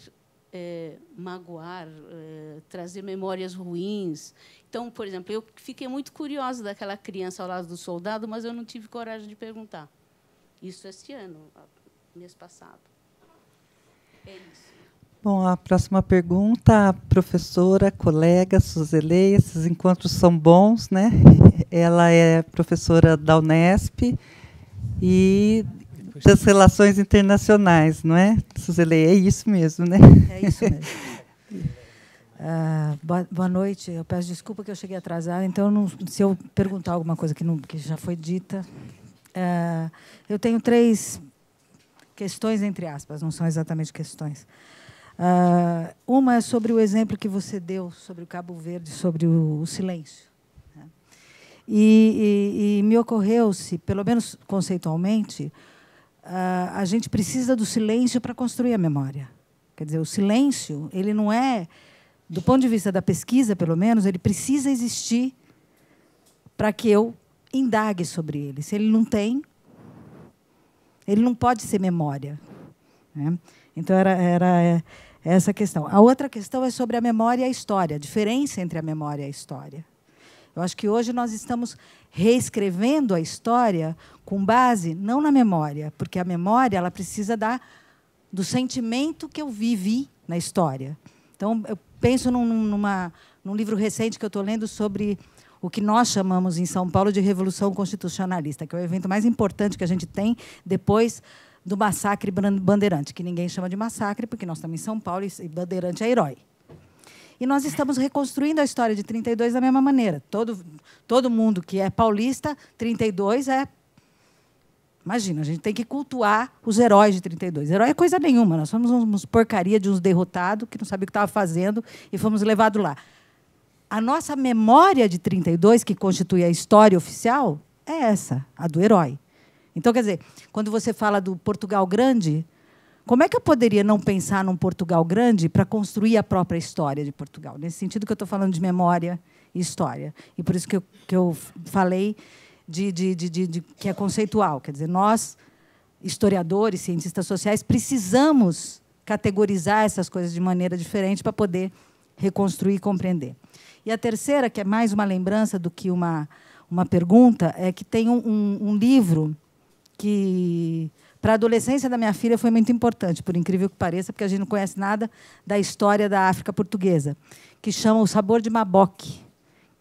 é, magoar, é, trazer memórias ruins. Então, por exemplo, eu fiquei muito curiosa daquela criança ao lado do soldado, mas eu não tive coragem de perguntar. Isso este ano, mês passado. É isso. Bom, a próxima pergunta, professora, colega Suzeleia, esses encontros são bons, né? <laughs> Ela é professora da Unesp e das relações internacionais, não é, Suzeleia? É isso mesmo, né? É isso mesmo. <laughs> Ah, boa, boa, noite. Eu peço desculpa que eu cheguei atrasada. Então, não, se eu perguntar alguma coisa que, não, que já foi dita, uh, eu tenho três questões entre aspas. Não são exatamente questões. Uh, uma é sobre o exemplo que você deu sobre o Cabo Verde, sobre o, o silêncio. Né? E, e, e me ocorreu-se, pelo menos conceitualmente, a gente precisa do silêncio para construir a memória. Quer dizer, o silêncio ele não é do ponto de vista da pesquisa, pelo menos, ele precisa existir para que eu indague sobre ele. Se ele não tem, ele não pode ser memória. Né? Então, era, era essa questão. A outra questão é sobre a memória e a história, a diferença entre a memória e a história. Eu acho que hoje nós estamos reescrevendo a história com base não na memória, porque a memória ela precisa da, do sentimento que eu vivi na história. Então, eu penso num, numa, num livro recente que eu estou lendo sobre o que nós chamamos em São Paulo de Revolução Constitucionalista, que é o evento mais importante que a gente tem depois do massacre Bandeirante, que ninguém chama de massacre, porque nós estamos em São Paulo e Bandeirante é herói. E nós estamos reconstruindo a história de 32 da mesma maneira. Todo, todo mundo que é paulista, 32 é Imagina, a gente tem que cultuar os heróis de 32. Herói é coisa nenhuma, nós fomos uns porcaria de uns derrotados que não sabia o que estava fazendo e fomos levados lá. A nossa memória de 32, que constitui a história oficial, é essa, a do herói. Então, quer dizer, quando você fala do Portugal Grande, como é que eu poderia não pensar num Portugal Grande para construir a própria história de Portugal? Nesse sentido que eu estou falando de memória e história. E por isso que eu, que eu falei de, de, de, de, que é conceitual. Quer dizer, nós, historiadores, cientistas sociais, precisamos categorizar essas coisas de maneira diferente para poder reconstruir e compreender. E a terceira, que é mais uma lembrança do que uma, uma pergunta, é que tem um, um, um livro que para a adolescência da minha filha foi muito importante, por incrível que pareça, porque a gente não conhece nada da história da África portuguesa, que chama O Sabor de Maboque,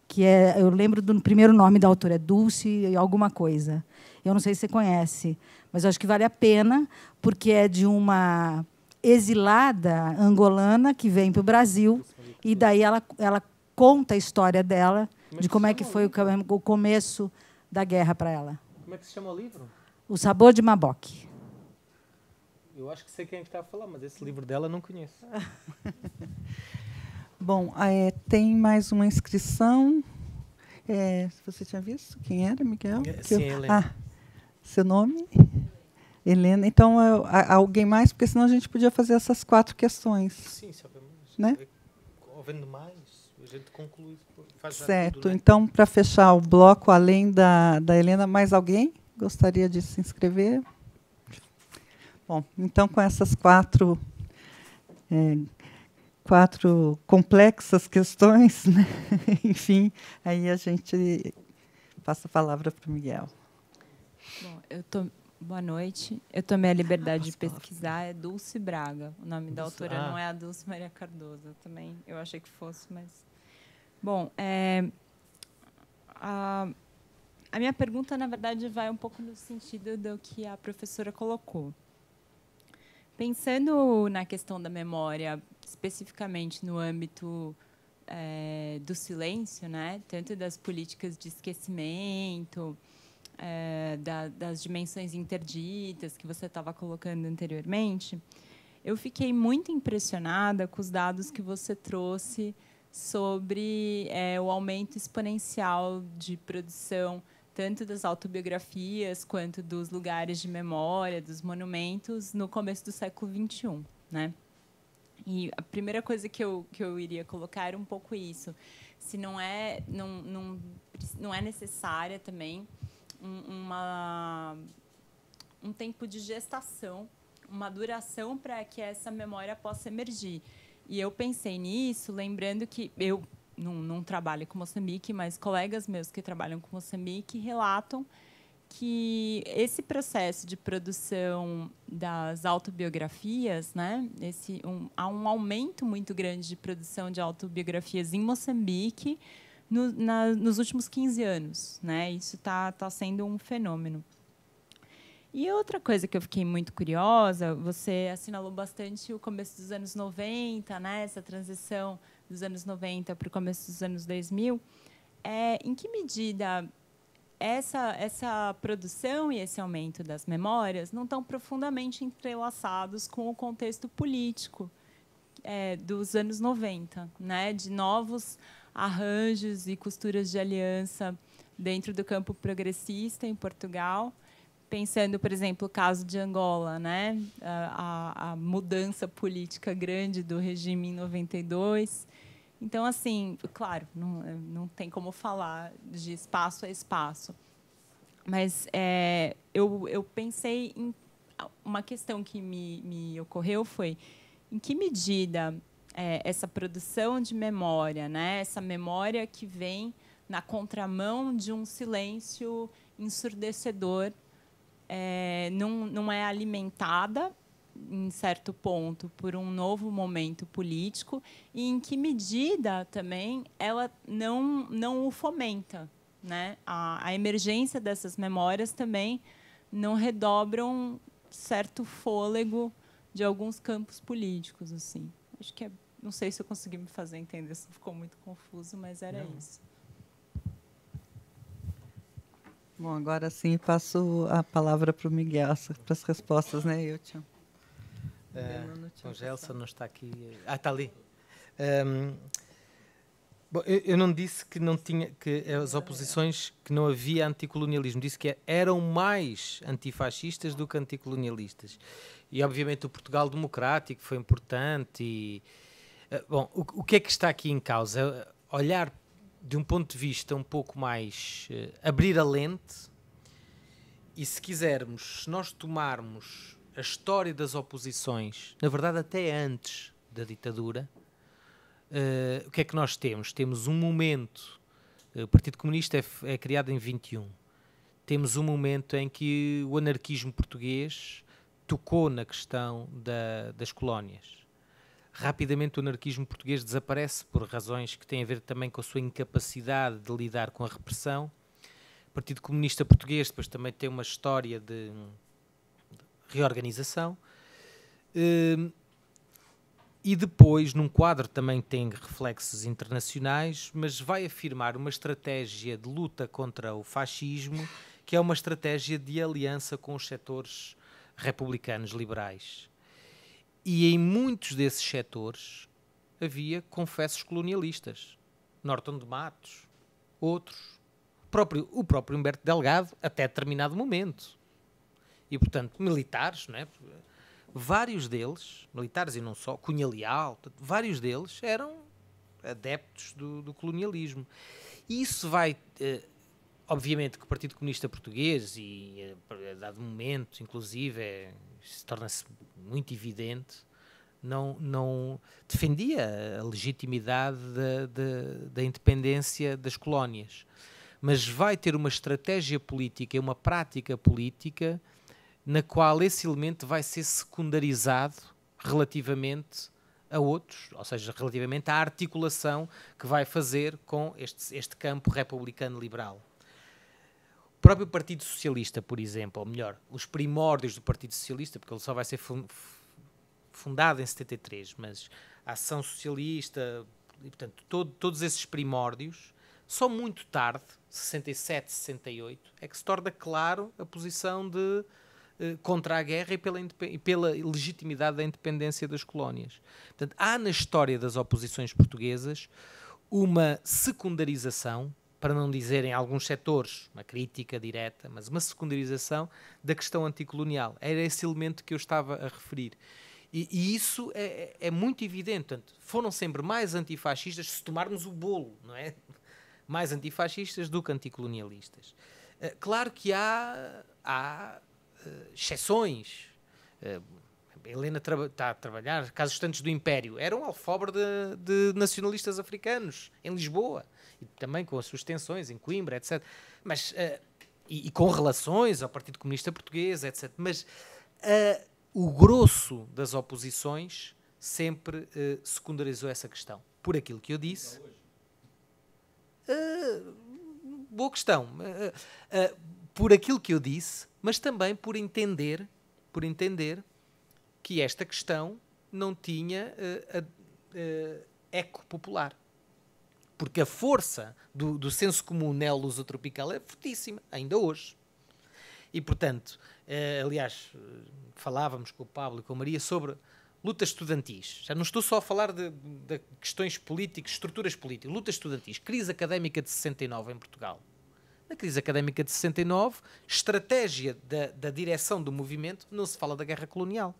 que é, eu lembro do primeiro nome da autora, é Dulce alguma coisa. Eu não sei se você conhece, mas acho que vale a pena, porque é de uma exilada angolana que vem para o Brasil e daí ela, ela conta a história dela, como é de como é que foi o, o começo da guerra para ela. Como é que se chama o livro? O Sabor de Maboque. Eu acho que sei quem é está a falar, mas esse livro dela eu não conheço. <laughs> Bom, é, tem mais uma inscrição. É, você tinha visto quem era, Miguel? Eh, sim, eu, Helena. Ah, seu nome? Helena. Então, eu, a, alguém mais? Porque senão a gente podia fazer essas quatro questões. Sim, sabemos. Né? Havendo mais, a gente conclui. certo. Tudo, né? Então, para fechar o bloco, além da, da Helena, mais alguém gostaria de se inscrever? Bom, então, com essas quatro... É, quatro complexas questões, <laughs> né? enfim, aí a gente passa a palavra para o Miguel. Bom, eu tô... Boa noite. Eu tomei a liberdade ah, de pesquisar. É Dulce Braga. O nome Dulce, da autora ah. não é a Dulce Maria Cardoso. Eu também eu achei que fosse, mas. Bom, é, a, a minha pergunta, na verdade, vai um pouco no sentido do que a professora colocou. Pensando na questão da memória especificamente no âmbito é, do silêncio, né? tanto das políticas de esquecimento, é, da, das dimensões interditas que você estava colocando anteriormente, eu fiquei muito impressionada com os dados que você trouxe sobre é, o aumento exponencial de produção tanto das autobiografias quanto dos lugares de memória, dos monumentos no começo do século XXI, né? E a primeira coisa que eu, que eu iria colocar era um pouco isso. Se não é, não, não, não é necessária também uma, um tempo de gestação, uma duração para que essa memória possa emergir. E eu pensei nisso, lembrando que eu não, não trabalho com Moçambique, mas colegas meus que trabalham com Moçambique relatam que esse processo de produção das autobiografias, né, esse, um, há um aumento muito grande de produção de autobiografias em Moçambique no, na, nos últimos 15 anos. Né? Isso está tá sendo um fenômeno. E outra coisa que eu fiquei muito curiosa, você assinalou bastante o começo dos anos 90, né, essa transição dos anos 90 para o começo dos anos 2000. É, em que medida essa, essa produção e esse aumento das memórias não estão profundamente entrelaçados com o contexto político é, dos anos 90, né? de novos arranjos e costuras de aliança dentro do campo progressista em Portugal. Pensando, por exemplo, o caso de Angola, né? a, a, a mudança política grande do regime em 92 então, assim, claro, não, eh, não tem como falar de espaço a espaço. Mas é, eu, eu pensei em. Ah, uma questão que me, me ocorreu foi em que medida é, essa produção de memória, né, essa memória que vem na contramão de um silêncio ensurdecedor, é, não, não é alimentada em certo ponto, por um novo momento político e em que medida também ela não, não o fomenta. Né? A, a emergência dessas memórias também não redobram certo fôlego de alguns campos políticos. assim. Acho que é, não sei se eu consegui me fazer entender, se ficou muito confuso, mas era não. isso. Bom, agora sim passo a palavra para o Miguel para as respostas, né, Yotian? É, uh, o Gelson não está aqui. Ah, está ali. Um, bom, eu, eu, não disse que não tinha que as oposições que não havia anticolonialismo, disse que eram mais antifascistas do que anticolonialistas. E obviamente o Portugal democrático foi importante e, uh, bom, o, o, que é que está aqui em causa? Olhar de um ponto de vista um pouco mais uh, abrir a lente e se quisermos, se nós tomarmos a história das oposições, na verdade até antes da ditadura, uh, o que é que nós temos? Temos um momento, eh, o Partido Comunista é, é, criado em 21, temos um momento em que o anarquismo português tocou na questão da, das colónias. Rapidamente o anarquismo português desaparece por razões que têm a ver também com a sua incapacidade de lidar com a repressão. O Partido Comunista Português depois também tem uma história de reorganização. Hum, e depois, num quadro também tem reflexos internacionais, mas vai afirmar uma estratégia de luta contra o fascismo, que é uma estratégia de aliança com os setores republicanos liberais. E em muitos desses setores havia confessos colonialistas. Norton de Matos, outros. O próprio, o próprio Humberto Delgado, até determinado momento e, portanto, militares, não é? vários deles, militares e não só, Cunha Leal, vários deles eram adeptos do, do colonialismo. E isso vai. Eh, obviamente que o Partido Comunista Português, e eh, a dado momento, inclusive, é, torna-se muito evidente, não, não defendia a legitimidade da, da, da independência das colónias. Mas vai ter uma estratégia política, uma prática política na qual esse elemento vai ser secundarizado relativamente a outros, ou seja, relativamente à articulação que vai fazer com este, este campo republicano liberal. O próprio Partido Socialista, por exemplo, ou melhor, os primórdios do Partido Socialista, porque ele só vai ser fundado em 73, mas a Ação Socialista, e, portanto, todo, todos esses primórdios, só muito tarde, 67, 68, é que se torna claro a posição de eh, contra a guerra e pela, e pela legitimidade da independência das colónias. Portanto, há na história das oposições portuguesas uma secundarização, para não dizer em alguns setores, uma crítica direta, mas uma secundarização da questão anticolonial. Era esse elemento que eu estava a referir. E, e isso é, é, é muito evidente. Portanto, foram sempre mais antifascistas, se tomarmos o bolo, não é? Mais antifascistas do que anticolonialistas. Eh, claro que há, há eh, exceções. Eh, Helena tra está a trabalhar, casos tantos do Império, era um alfobre de, de, nacionalistas africanos em Lisboa, e também com as suas tensões em Coimbra, etc. Mas, uh, e, e, com relações ao Partido Comunista Português, etc. Mas uh, o grosso das oposições sempre uh, secundarizou essa questão. Por aquilo que eu disse. boa questão. por aquilo que eu disse, mas também por entender, por entender que esta questão não tinha uh, uh, eco popular. Porque a força do, do senso comum neolusotropical é fortíssima, ainda hoje. E, portanto, uh, aliás, falávamos com o Pablo e com a Maria sobre lutas estudantis. Já não estou só a falar de, de questões políticas, estruturas políticas, lutas estudantis, crise académica de 69 em Portugal na crise académica de 69, estratégia da, da direção do movimento, não se fala da guerra colonial.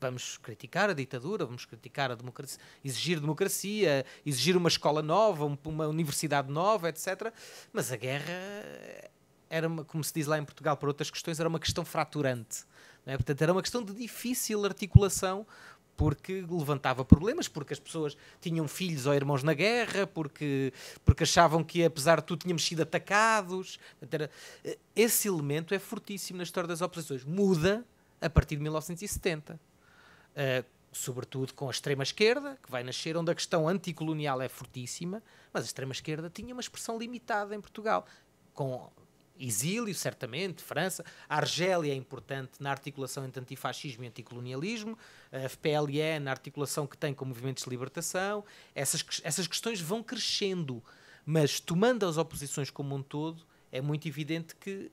Vamos criticar a ditadura, vamos criticar a democracia, exigir democracia, exigir uma escola nova, uma universidade nova, etc. Mas a guerra era, uma, como se diz lá em Portugal, por outras questões, era uma questão fraturante. É? Portanto, era uma questão de difícil articulação, porque levantava problemas, porque as pessoas tinham filhos ou irmãos na guerra, porque, porque achavam que, apesar de tudo, tínhamos sido atacados. Eh, esse elemento é fortíssimo na história das oposições. Muda a partir de 1970. Uh, eh, sobretudo com a extrema-esquerda, que vai nascer, onde a questão anticolonial é fortíssima, mas a extrema-esquerda tinha uma expressão limitada em Portugal, com exílio, certamente, França. A Argélia é importante na articulação entre antifascismo e anticolonialismo. A FPLE na articulação que tem com movimentos de libertação. Essas, essas questões vão crescendo, mas tomando as oposições como um todo, é muito evidente que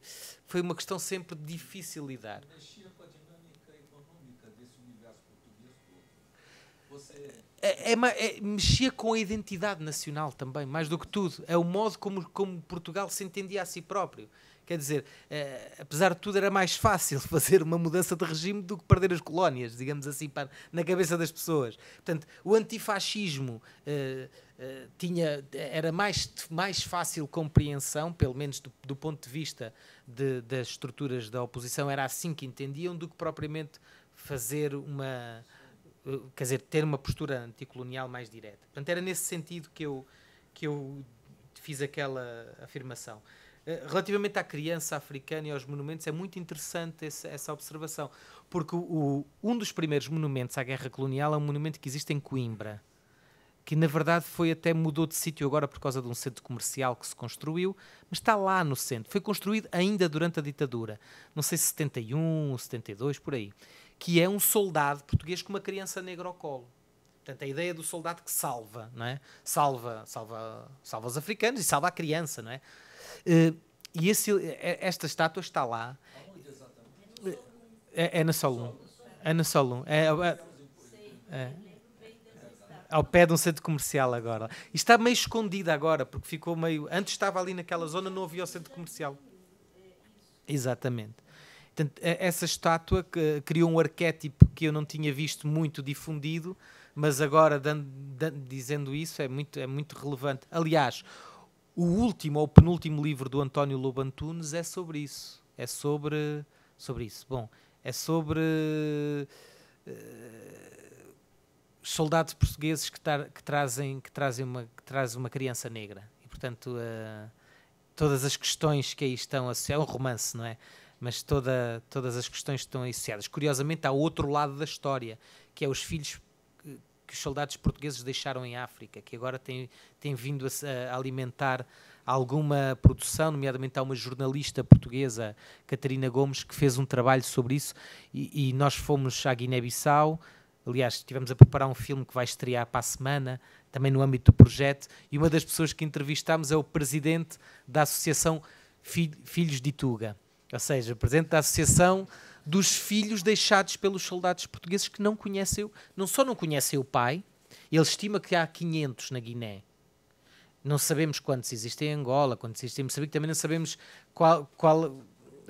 foi uma questão sempre difícil lidar. Mexia com a dinâmica econômica desse universo português todo. Você é, é, é, mexia com a identidade nacional também, mais do que tudo. É o modo como, como Portugal se entendia a si próprio. Quer dizer, eh, apesar de tudo, era mais fácil <laughs> fazer uma mudança de regime do que perder as colónias, digamos assim, para, na cabeça das pessoas. Portanto, o antifascismo eh, eh, tinha, era mais, mais fácil compreensão, pelo menos do, do ponto de vista de, das estruturas da oposição, era assim que entendiam, do que propriamente fazer uma eh, quer dizer, ter uma postura anticolonial mais direta. Portanto, era nesse sentido que eu, que eu fiz aquela afirmação. Eh, relativamente à criança africana e aos monumentos, é muito interessante essa, essa observação, porque o, um dos primeiros monumentos à guerra colonial é um monumento que existe em Coimbra, que na verdade foi até mudou de sítio agora por causa de um centro comercial que se construiu, mas está lá no centro. Foi construído ainda durante a ditadura, não sei se 71, 72, por aí que é um soldado português com uma criança negra ao colo. Portanto, a ideia do soldado que salva, não é? Salva, salva, salva os africanos e salva a criança, não é? Eh, e esse, eh, esta estátua está lá. É, é na Solum. É na Solum. É, é, é, ao pé de um centro comercial agora. E está meio escondida agora, porque ficou meio. Antes estava ali naquela zona, não havia o centro comercial. Exatamente. Portanto, é, essa estátua criou um arquétipo que eu não tinha visto muito difundido, mas agora dando, dando, dizendo isso é muito, é muito relevante. Aliás, o último ou penúltimo livro do António Lobo Antunes é sobre isso. É sobre, sobre isso. Bom, é sobre uh, soldados portugueses que, tar, que, trazem, que, trazem uma, que trazem uma criança negra. E, portanto, uh, todas as questões que aí estão associadas. É um romance, não é? mas toda, todas as questões estão associadas. Curiosamente, há outro lado da história, que é os filhos que, que os soldados portugueses deixaram em África, que agora têm, têm vindo a, a alimentar alguma produção, nomeadamente há uma jornalista portuguesa, Catarina Gomes, que fez um trabalho sobre isso, e, e nós fomos à Guiné-Bissau, aliás, estivemos a preparar um filme que vai estrear para a semana, também no âmbito do projeto, e uma das pessoas que entrevistámos é o presidente da Associação Filhos de Tuga ou seja, presidente da Associação dos Filhos Deixados pelos Soldados Portugueses que não conhecem, não só não conhecem o pai, ele estima que há 500 na Guiné. Não sabemos quantos existem em Angola, quantos existem em também não sabemos qual, qual a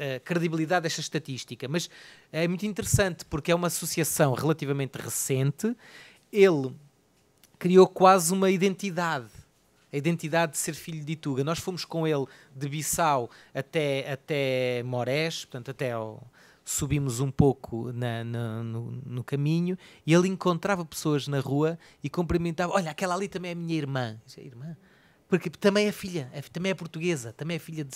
eh, credibilidade desta estatística, mas é muito interessante porque é uma associação relativamente recente. Ele criou quase uma identidade a identidade de ser filho de Ituga. Nós fomos com ele de Bissau até, até Morés, portanto, até ao, subimos um pouco na, na, no, no, caminho e ele encontrava pessoas na rua e cumprimentava: Olha, aquela ali também é minha irmã. Disse, é irmã? Porque também é filha, é, também é portuguesa, também é filha de.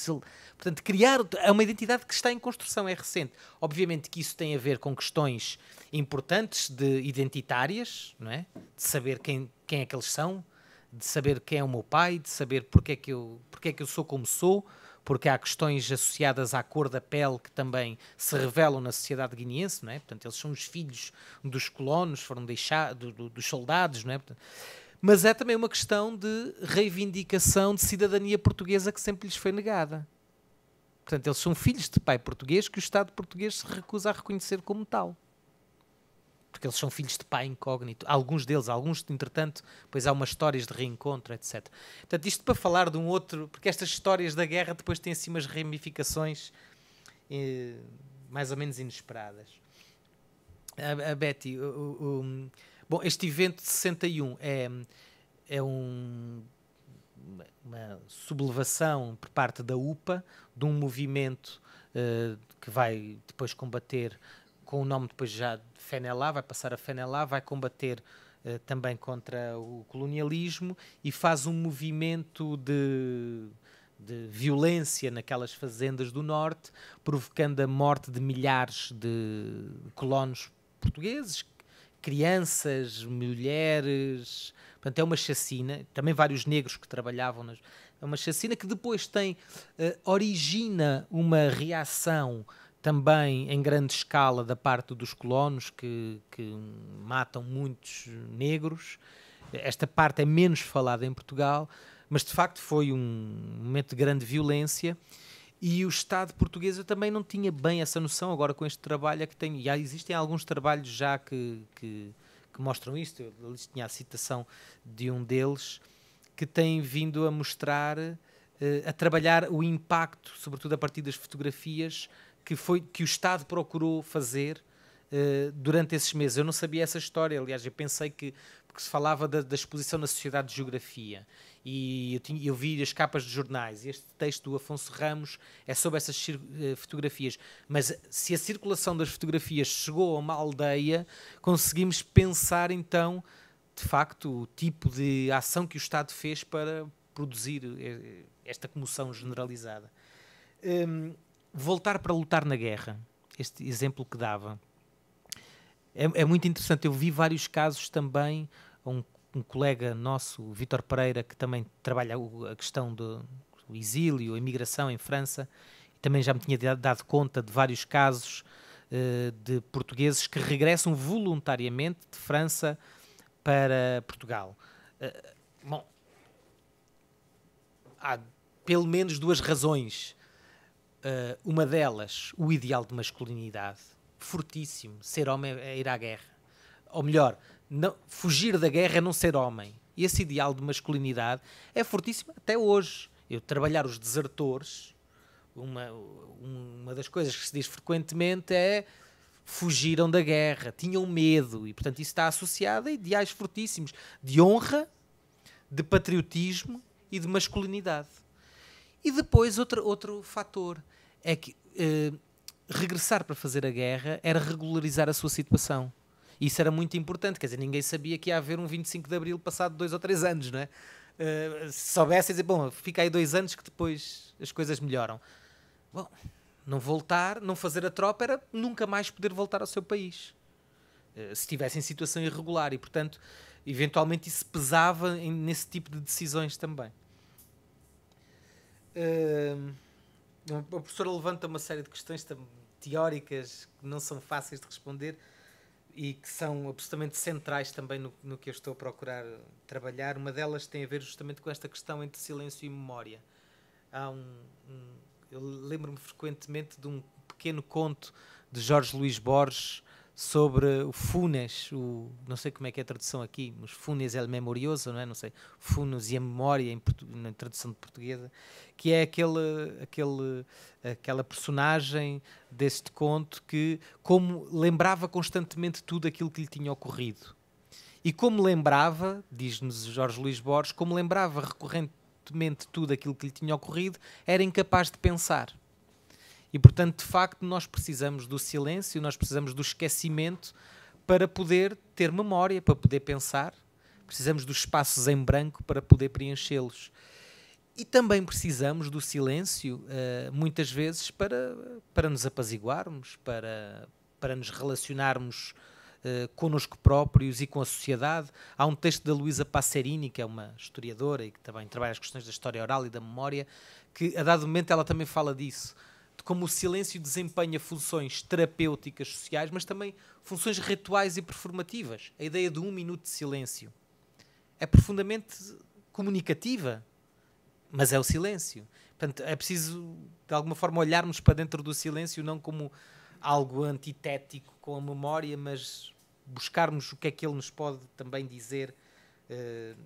Portanto, criar é uma identidade que está em construção, é recente. Obviamente que isso tem a ver com questões importantes de identitárias, não é? De saber quem, quem é que eles são, de saber quem é o meu pai, de saber porque é que eu, porque é que eu sou como sou, porque há questões associadas à cor da pele que também se revelam na sociedade guineense, não é? Portanto, eles são os filhos dos colonos, foram deixados, do, dos soldados, não é? mas é também uma questão de reivindicação de cidadania portuguesa que sempre lhes foi negada. Portanto, eles são filhos de pai português que o Estado português se recusa a reconhecer como tal porque eles são filhos de pai incógnito. Alguns deles, alguns, entretanto, pois há umas histórias de reencontro, etc. Portanto, isto para falar de um outro, porque estas histórias da guerra depois têm assim umas ramificações eh, mais ou menos inesperadas. A, a Betty, o, o, o, bom, este evento de 61 é, é um uma sublevação por parte da UPA de um movimento eh, que vai depois combater com o nome depois já de Fenelá, vai passar a Fenelá, vai combater uh, também contra o colonialismo e faz um movimento de, de violência naquelas fazendas do norte, provocando a morte de milhares de colonos portugueses, crianças, mulheres. Portanto, é uma chacina. Também vários negros que trabalhavam nas. É uma chacina que depois tem, uh, origina uma reação também em grande escala da parte dos colonos que, que matam muitos negros. Esta parte é menos falada em Portugal, mas de facto foi um momento de grande violência. E o Estado português eu também não tinha bem essa noção, agora com este trabalho é que tem. Já existem alguns trabalhos já que, que, que mostram isto. Eu tinha a citação de um deles que tem vindo a mostrar, eh, a trabalhar o impacto, sobretudo a partir das fotografias, que, foi, que o Estado procurou fazer uh, durante esses meses. Eu não sabia essa história, aliás, eu pensei que porque se falava da, da exposição na Sociedade de Geografia e eu, tinha, eu, vi as capas de jornais. Este texto do Afonso Ramos é sobre essas uh, fotografias. Mas se a circulação das fotografias chegou a uma aldeia, conseguimos pensar então, de facto, o tipo de ação que o Estado fez para produzir eh, esta comoção generalizada. Um, voltar para lutar na guerra, este exemplo que dava, é, é muito interessante. Eu vi vários casos também. Um, um colega nosso, Vitor Pereira, que também trabalha a questão do, do exílio, a imigração em França, também já me tinha dado conta de vários casos uh, de portugueses que regressam voluntariamente de França para Portugal. Uh, bom, há pelo menos duas razões Uh, uma delas, o ideal de masculinidade, fortíssimo, ser homem é ir à guerra. Ou melhor, não, fugir da guerra é não ser homem. E esse ideal de masculinidade é fortíssimo até hoje. Eu trabalhar os desertores, uma, uma das coisas que se diz frequentemente é fugiram da guerra, tinham medo, e portanto isso está associado a ideais fortíssimos de honra, de patriotismo e de masculinidade. E depois, outro, outro fator é que eh, regressar para fazer a guerra era regularizar a sua situação. Isso era muito importante, quer dizer, ninguém sabia que ia haver um 25 de Abril passado dois ou três anos, não é? Uh, se soubessem, dizer, bom, fica aí dois anos que depois as coisas melhoram. Bom, não voltar, não fazer a tropa era nunca mais poder voltar ao seu país. Eh, se estivesse em situação irregular e, portanto, eventualmente isso pesava nesse tipo de decisões também. Uh, a professora levanta uma série de questões teóricas que não são fáceis de responder e que são absolutamente centrais também no, no, que eu estou a procurar trabalhar. Uma delas tem a ver justamente com esta questão entre silêncio e memória. Há um, um eu lembro-me frequentemente de um pequeno conto de Jorge Luís Borges sobre o Funes, o, não sei como é que é a tradução aqui, mas Funes é memorioso, não é? Não sei, Funes e a memória em na tradução de portuguesa, que é aquele, aquele, aquela personagem deste conto que, como lembrava constantemente tudo aquilo que lhe tinha ocorrido. E como lembrava, diz-nos Jorge Luís Borges, como lembrava recorrentemente tudo aquilo que lhe tinha ocorrido, era incapaz de pensar. E, portanto, de facto, nós precisamos do silêncio, nós precisamos do esquecimento para poder ter memória, para poder pensar. Precisamos dos espaços em branco para poder preenchê-los. E também precisamos do silêncio, uh, muitas vezes, para, para nos apaziguarmos, para, para nos relacionarmos uh, connosco próprios e com a sociedade. Há um texto da Luísa Passerini, que é uma historiadora e que também trabalha as questões da história oral e da memória, que a dado momento ela também fala disso como o silêncio desempenha funções terapêuticas sociais, mas também funções rituais e performativas. A ideia de um minuto de silêncio é profundamente comunicativa, mas é o silêncio. Portanto, é preciso, de alguma forma, olharmos para dentro do silêncio, não como algo antitético com a memória, mas buscarmos o que é que ele nos pode também dizer uh,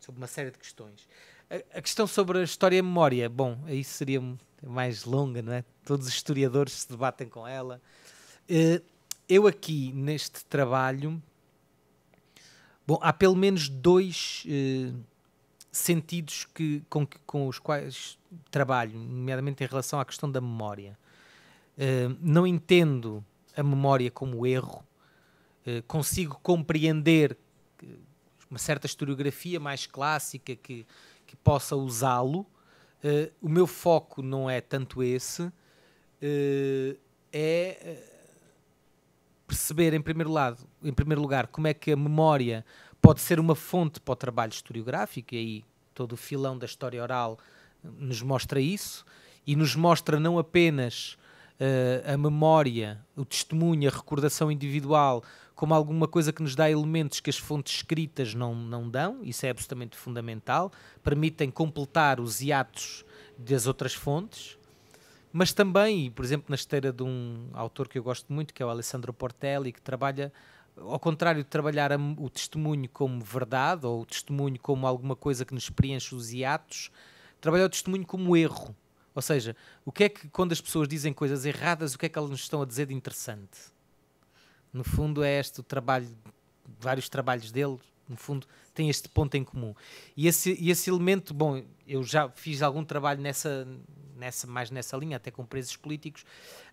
sobre uma série de questões. A, a, questão sobre a história e a memória, bom, aí seria mais longa, não é? Todos os historiadores se debatem com ela. Eh, eu aqui, neste trabalho, bom, há pelo menos dois eh, sentidos que, com, com os quais trabalho, nomeadamente em relação à questão da memória. Eh, não entendo a memória como erro, consigo compreender uma certa historiografia mais clássica que, que possa usá-lo, Uh, o meu foco não é tanto esse, uh, é eh, perceber em primeiro, lado, em primeiro lugar como é que a memória pode ser uma fonte para o trabalho historiográfico, e aí todo o filão da história oral nos mostra isso, e nos mostra não apenas uh, a memória, o testemunho, a recordação individual como alguma coisa que nos dá elementos que as fontes escritas não, não dão, isso é absolutamente fundamental, permitem completar os hiatos das outras fontes, mas também, por exemplo, na esteira de um autor que eu gosto muito, que é o Alessandro Portelli, que trabalha, ao contrário de trabalhar o testemunho como verdade, ou o testemunho como alguma coisa que nos preenche os hiatos, trabalha o testemunho como erro ou seja, o que é que quando as pessoas dizem coisas erradas, o que é que elas nos estão a dizer de interessante? No fundo é este o trabalho, vários trabalhos dele, no fundo tem este ponto em comum. E esse, e esse elemento, bom, eu já fiz algum trabalho nessa, nessa mais nessa linha, até com presos políticos.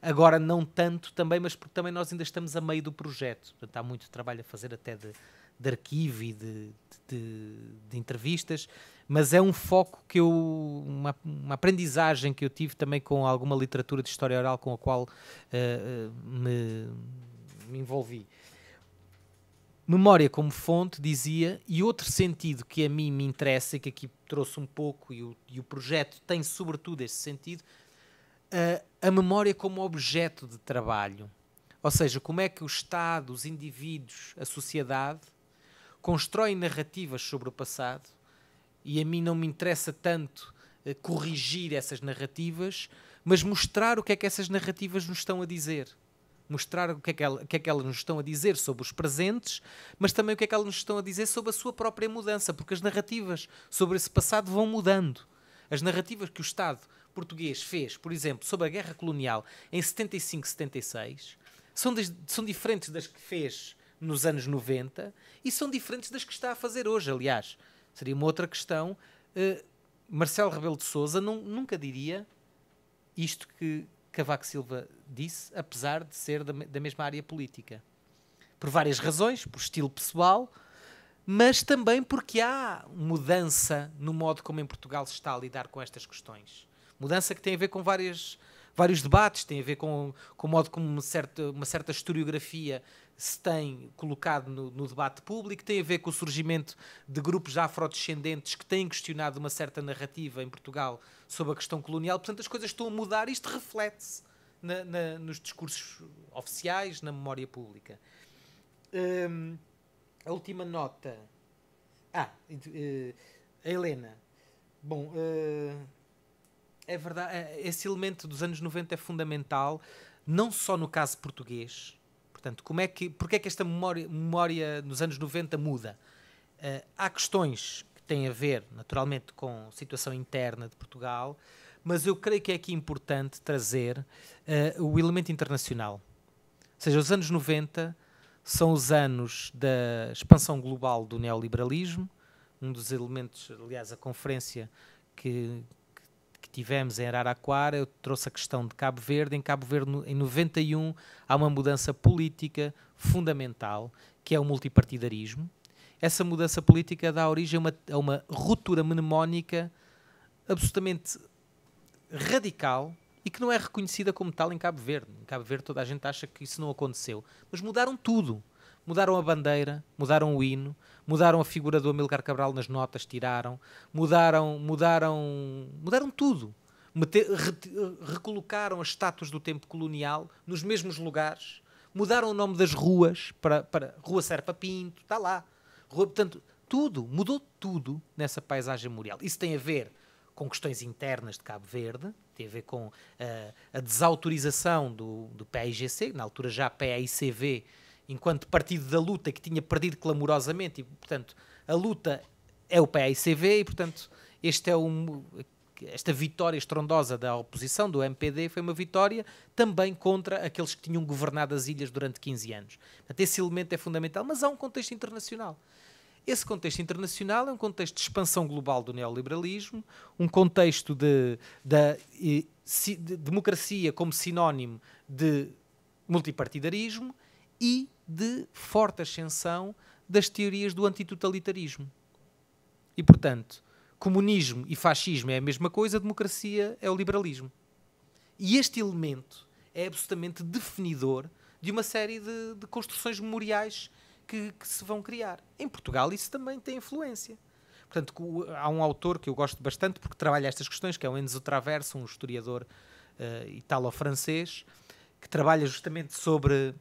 Agora não tanto também, mas porque também nós ainda estamos a meio do projeto. Portanto, há muito trabalho a fazer até de, de arquivo e de, de, de entrevistas mas é um foco que eu, uma, uma, aprendizagem que eu tive também com alguma literatura de história oral com a qual uh, me, me envolvi. Memória como fonte, dizia, e outro sentido que a mim me interessa, e que aqui trouxe um pouco, e o, e o projeto tem sobretudo esse sentido, uh, a memória como objeto de trabalho. Ou seja, como é que o Estado, os indivíduos, a sociedade constroem narrativas sobre o passado e a mim não me interessa tanto uh, corrigir essas narrativas, mas mostrar o que é que essas narrativas nos estão a dizer. Mostrar o que, é que ela, que é que elas nos estão a dizer sobre os presentes, mas também o que é que elas nos estão a dizer sobre a sua própria mudança, porque as narrativas sobre esse passado vão mudando. As narrativas que o Estado português fez, por exemplo, sobre a guerra colonial em 75, 76, são, são diferentes das que fez nos anos 90 e são diferentes das que está a fazer hoje, aliás. Seria uma outra questão. Uh, Marcelo Rebelo de Souza nunca diria isto que Cavaco Silva disse, apesar de ser da, da mesma área política. Por várias razões, por estilo pessoal, mas também porque há mudança no modo como em Portugal se está a lidar com estas questões. Mudança que tem a ver com várias, vários debates, tem a ver com, com o modo como uma certa, uma certa historiografia se tem colocado no, no, debate público, tem a ver com o surgimento de grupos afrodescendentes que têm questionado uma certa narrativa em Portugal sobre a questão colonial. Portanto, as coisas estão a mudar e isto reflete-se na, na, nos discursos oficiais, na memória pública. Hum, a última nota. Ah, uh, a Helena. Bom, uh, é verdade, eh, esse elemento dos anos 90 é fundamental, não só no caso português, Portanto, como é que, porque é que esta memória, memória nos anos 90 muda? Uh, há questões que têm a ver, naturalmente, com situação interna de Portugal, mas eu creio que é aqui importante trazer uh, o elemento internacional. Ou seja, os anos 90 são os anos da expansão global do neoliberalismo, um dos elementos, aliás, a conferência que, tivemos em Araraquara, eu trouxe a questão de Cabo Verde. Em Cabo Verde, em 91, há uma mudança política fundamental, que é o multipartidarismo. Essa mudança política dá origem a uma, a uma ruptura mnemónica absolutamente radical e que não é reconhecida como tal em Cabo Verde. Em Cabo Verde toda a gente acha que isso não aconteceu. Mas mudaram tudo. Mudaram a bandeira, mudaram o hino, mudaram a figura do Amilcar Cabral nas notas, tiraram, mudaram, mudaram, mudaram tudo. re, recolocaram as estátuas do tempo colonial nos mesmos lugares, mudaram o nome das ruas para, para Rua Serpa Pinto, está lá. Rua, portanto, tudo, mudou tudo nessa paisagem memorial. Isso tem a ver com questões internas de Cabo Verde, tem a ver com uh, a desautorização do, do PAIGC, na altura já PAICV, enquanto partido da luta que tinha perdido clamorosamente, e portanto a luta é o PAICV, e portanto este é um, esta vitória estrondosa da oposição, do MPD, foi uma vitória também contra aqueles que tinham governado as ilhas durante 15 anos. Portanto, esse elemento é fundamental, mas há um contexto internacional. Esse contexto internacional é um contexto de expansão global do neoliberalismo, um contexto de, de, de, de democracia como sinónimo de multipartidarismo e de forte ascensão das teorias do antitotalitarismo. E, portanto, comunismo e fascismo é a mesma coisa, a democracia é o liberalismo. E este elemento é absolutamente definidor de uma série de, de construções memoriais que, que, se vão criar. Em Portugal isso também tem influência. Portanto, há um autor que eu gosto bastante porque trabalha estas questões, que é o Enzo Traverso, um historiador uh, italo-francês, que trabalha justamente sobre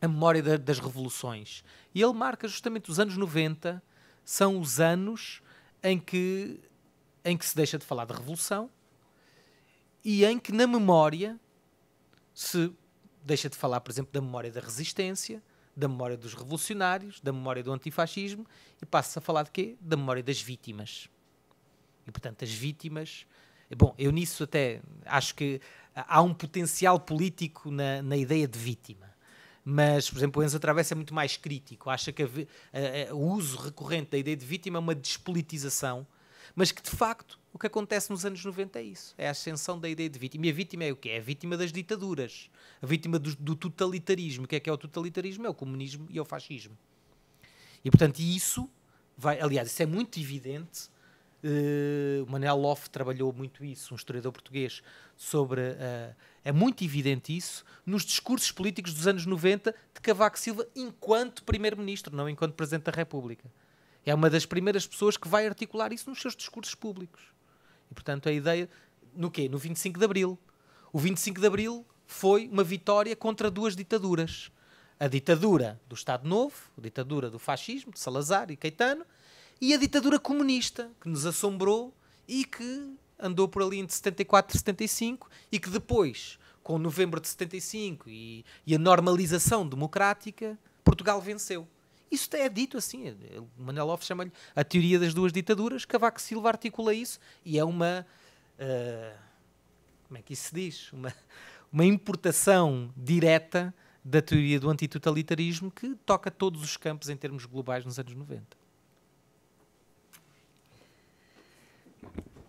a memória da, das revoluções. E ele marca justamente os anos 90, são os anos em que, em que se deixa de falar de revolução e em que na memória se deixa de falar, por exemplo, da memória da resistência, da memória dos revolucionários, da memória do antifascismo e passa a falar de quê? Da memória das vítimas. E portanto, as vítimas. É bom, eu nisso até acho que há um potencial político na, na ideia de vítima. Mas, por exemplo, o Enzo Travessa é muito mais crítico. Acha que a, a, a, o uso recorrente da ideia de vítima é uma despolitização, mas que de facto o que acontece nos anos 90 é isso. É a ascensão da ideia de vítima. E a vítima é o quê? É a vítima das ditaduras. A vítima do, do totalitarismo. O que é que é o totalitarismo? É o comunismo e é o fascismo. E, portanto, isso vai... Aliás, isso é muito evidente Uh, eh, Manuel Loff trabalhou muito isso, um historiador português, sobre. Uh, é muito evidente isso nos discursos políticos dos anos 90 de Cavaco Silva enquanto Primeiro-Ministro, não enquanto Presidente da República. É uma das primeiras pessoas que vai articular isso nos seus discursos públicos. E, portanto, a ideia. No quê? No 25 de Abril. O 25 de Abril foi uma vitória contra duas ditaduras. A ditadura do Estado Novo, a ditadura do fascismo, de Salazar e Caetano, e a ditadura comunista, que nos assombrou e que andou por ali entre 74 e 75 e que depois, com novembro de 75 e, e a normalização democrática, Portugal venceu. Isso é dito assim. É, é, Manuel Lopes chama-lhe a teoria das duas ditaduras. Cavaco Silva articula isso e é uma. Uh, como é que isso se diz? Uma, uma importação direta da teoria do antitotalitarismo que toca todos os campos em termos globais nos anos 90.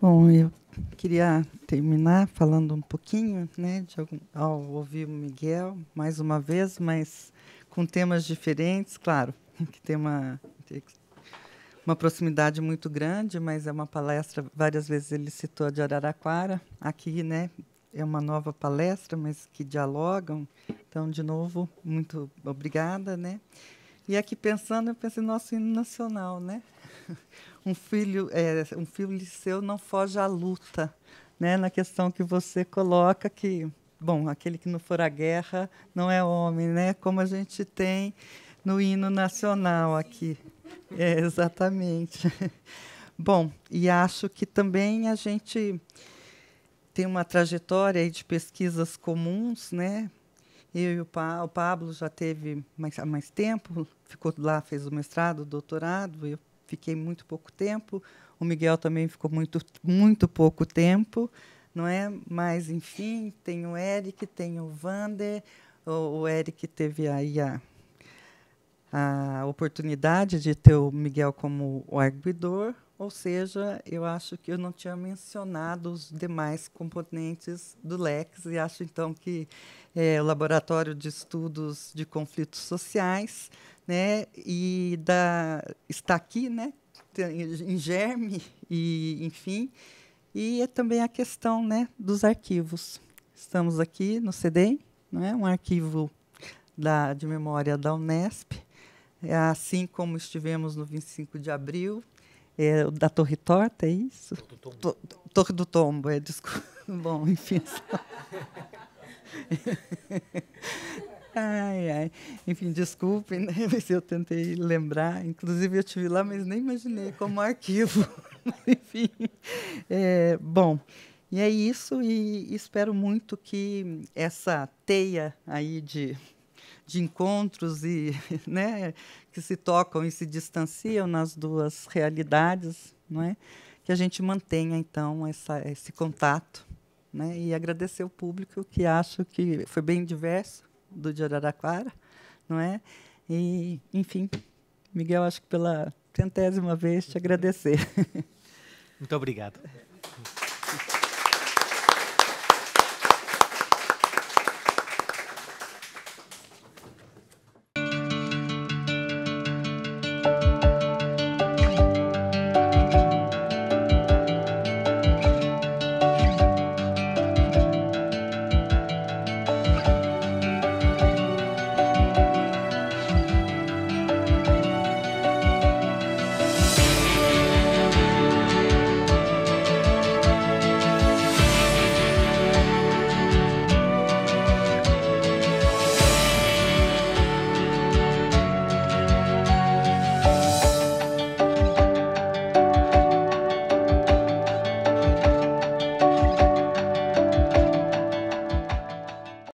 Bom, eu queria terminar falando um pouquinho, né, algum, ao ouvir o Miguel mais uma vez, mas com temas diferentes, claro, <laughs> que tem uma uma proximidade muito grande, mas é uma palestra, várias vezes ele citou a de Araraquara, aqui, né, é uma nova palestra, mas que dialogam. Então, de novo, muito obrigada, né? E aqui pensando, eu pensei nosso hino nacional, né? <laughs> um filho, é, um filho seu não foge à luta, né? Na questão que você coloca que, bom, aquele que não for à guerra não é homem, né? Como a gente tem no hino nacional aqui. É, exatamente. <laughs> Bom, e acho que também a gente tem uma trajetória de pesquisas comuns, né? Eu e o, pa o Pablo já teve mais, há mais tempo, ficou lá, fez o mestrado, o doutorado, eu fiquei muito pouco tempo. O Miguel também ficou muito, muito pouco tempo, não é? Mas, enfim, tem o Eric, tem o Vander. O, o Eric teve aí a, a oportunidade de ter o Miguel como o arguidor, ou seja, eu acho que eu não tinha mencionado os demais componentes do LEX e acho então que é, o Laboratório de Estudos de Conflitos Sociais né? E da está aqui, né? Em germe e enfim. E é também a questão, né, dos arquivos. Estamos aqui no CDEM, é Um arquivo da, de memória da Unesp, é, assim como estivemos no 25 de abril, é, da Torre Torta, é isso? Do Tombo. torre do Tombo, é, desculpa. <laughs> Bom, enfim. <laughs> Ai, ai. Enfim, desculpem, né? <laughs> Mas eu tentei lembrar. Inclusive, eu estive lá, mas nem imaginei como arquivo. <laughs> Enfim, é, bom. E é isso, e espero muito que essa teia aí de, de encontros e, <laughs> né, que se tocam e se distanciam nas duas realidades, não é? que a gente mantenha então essa, esse contato né? e agradecer o público que acho que foi bem diverso do de Araraquara, não é? E, enfim, Miguel, acho que pela centésima vez te agradecer. Muito obrigado.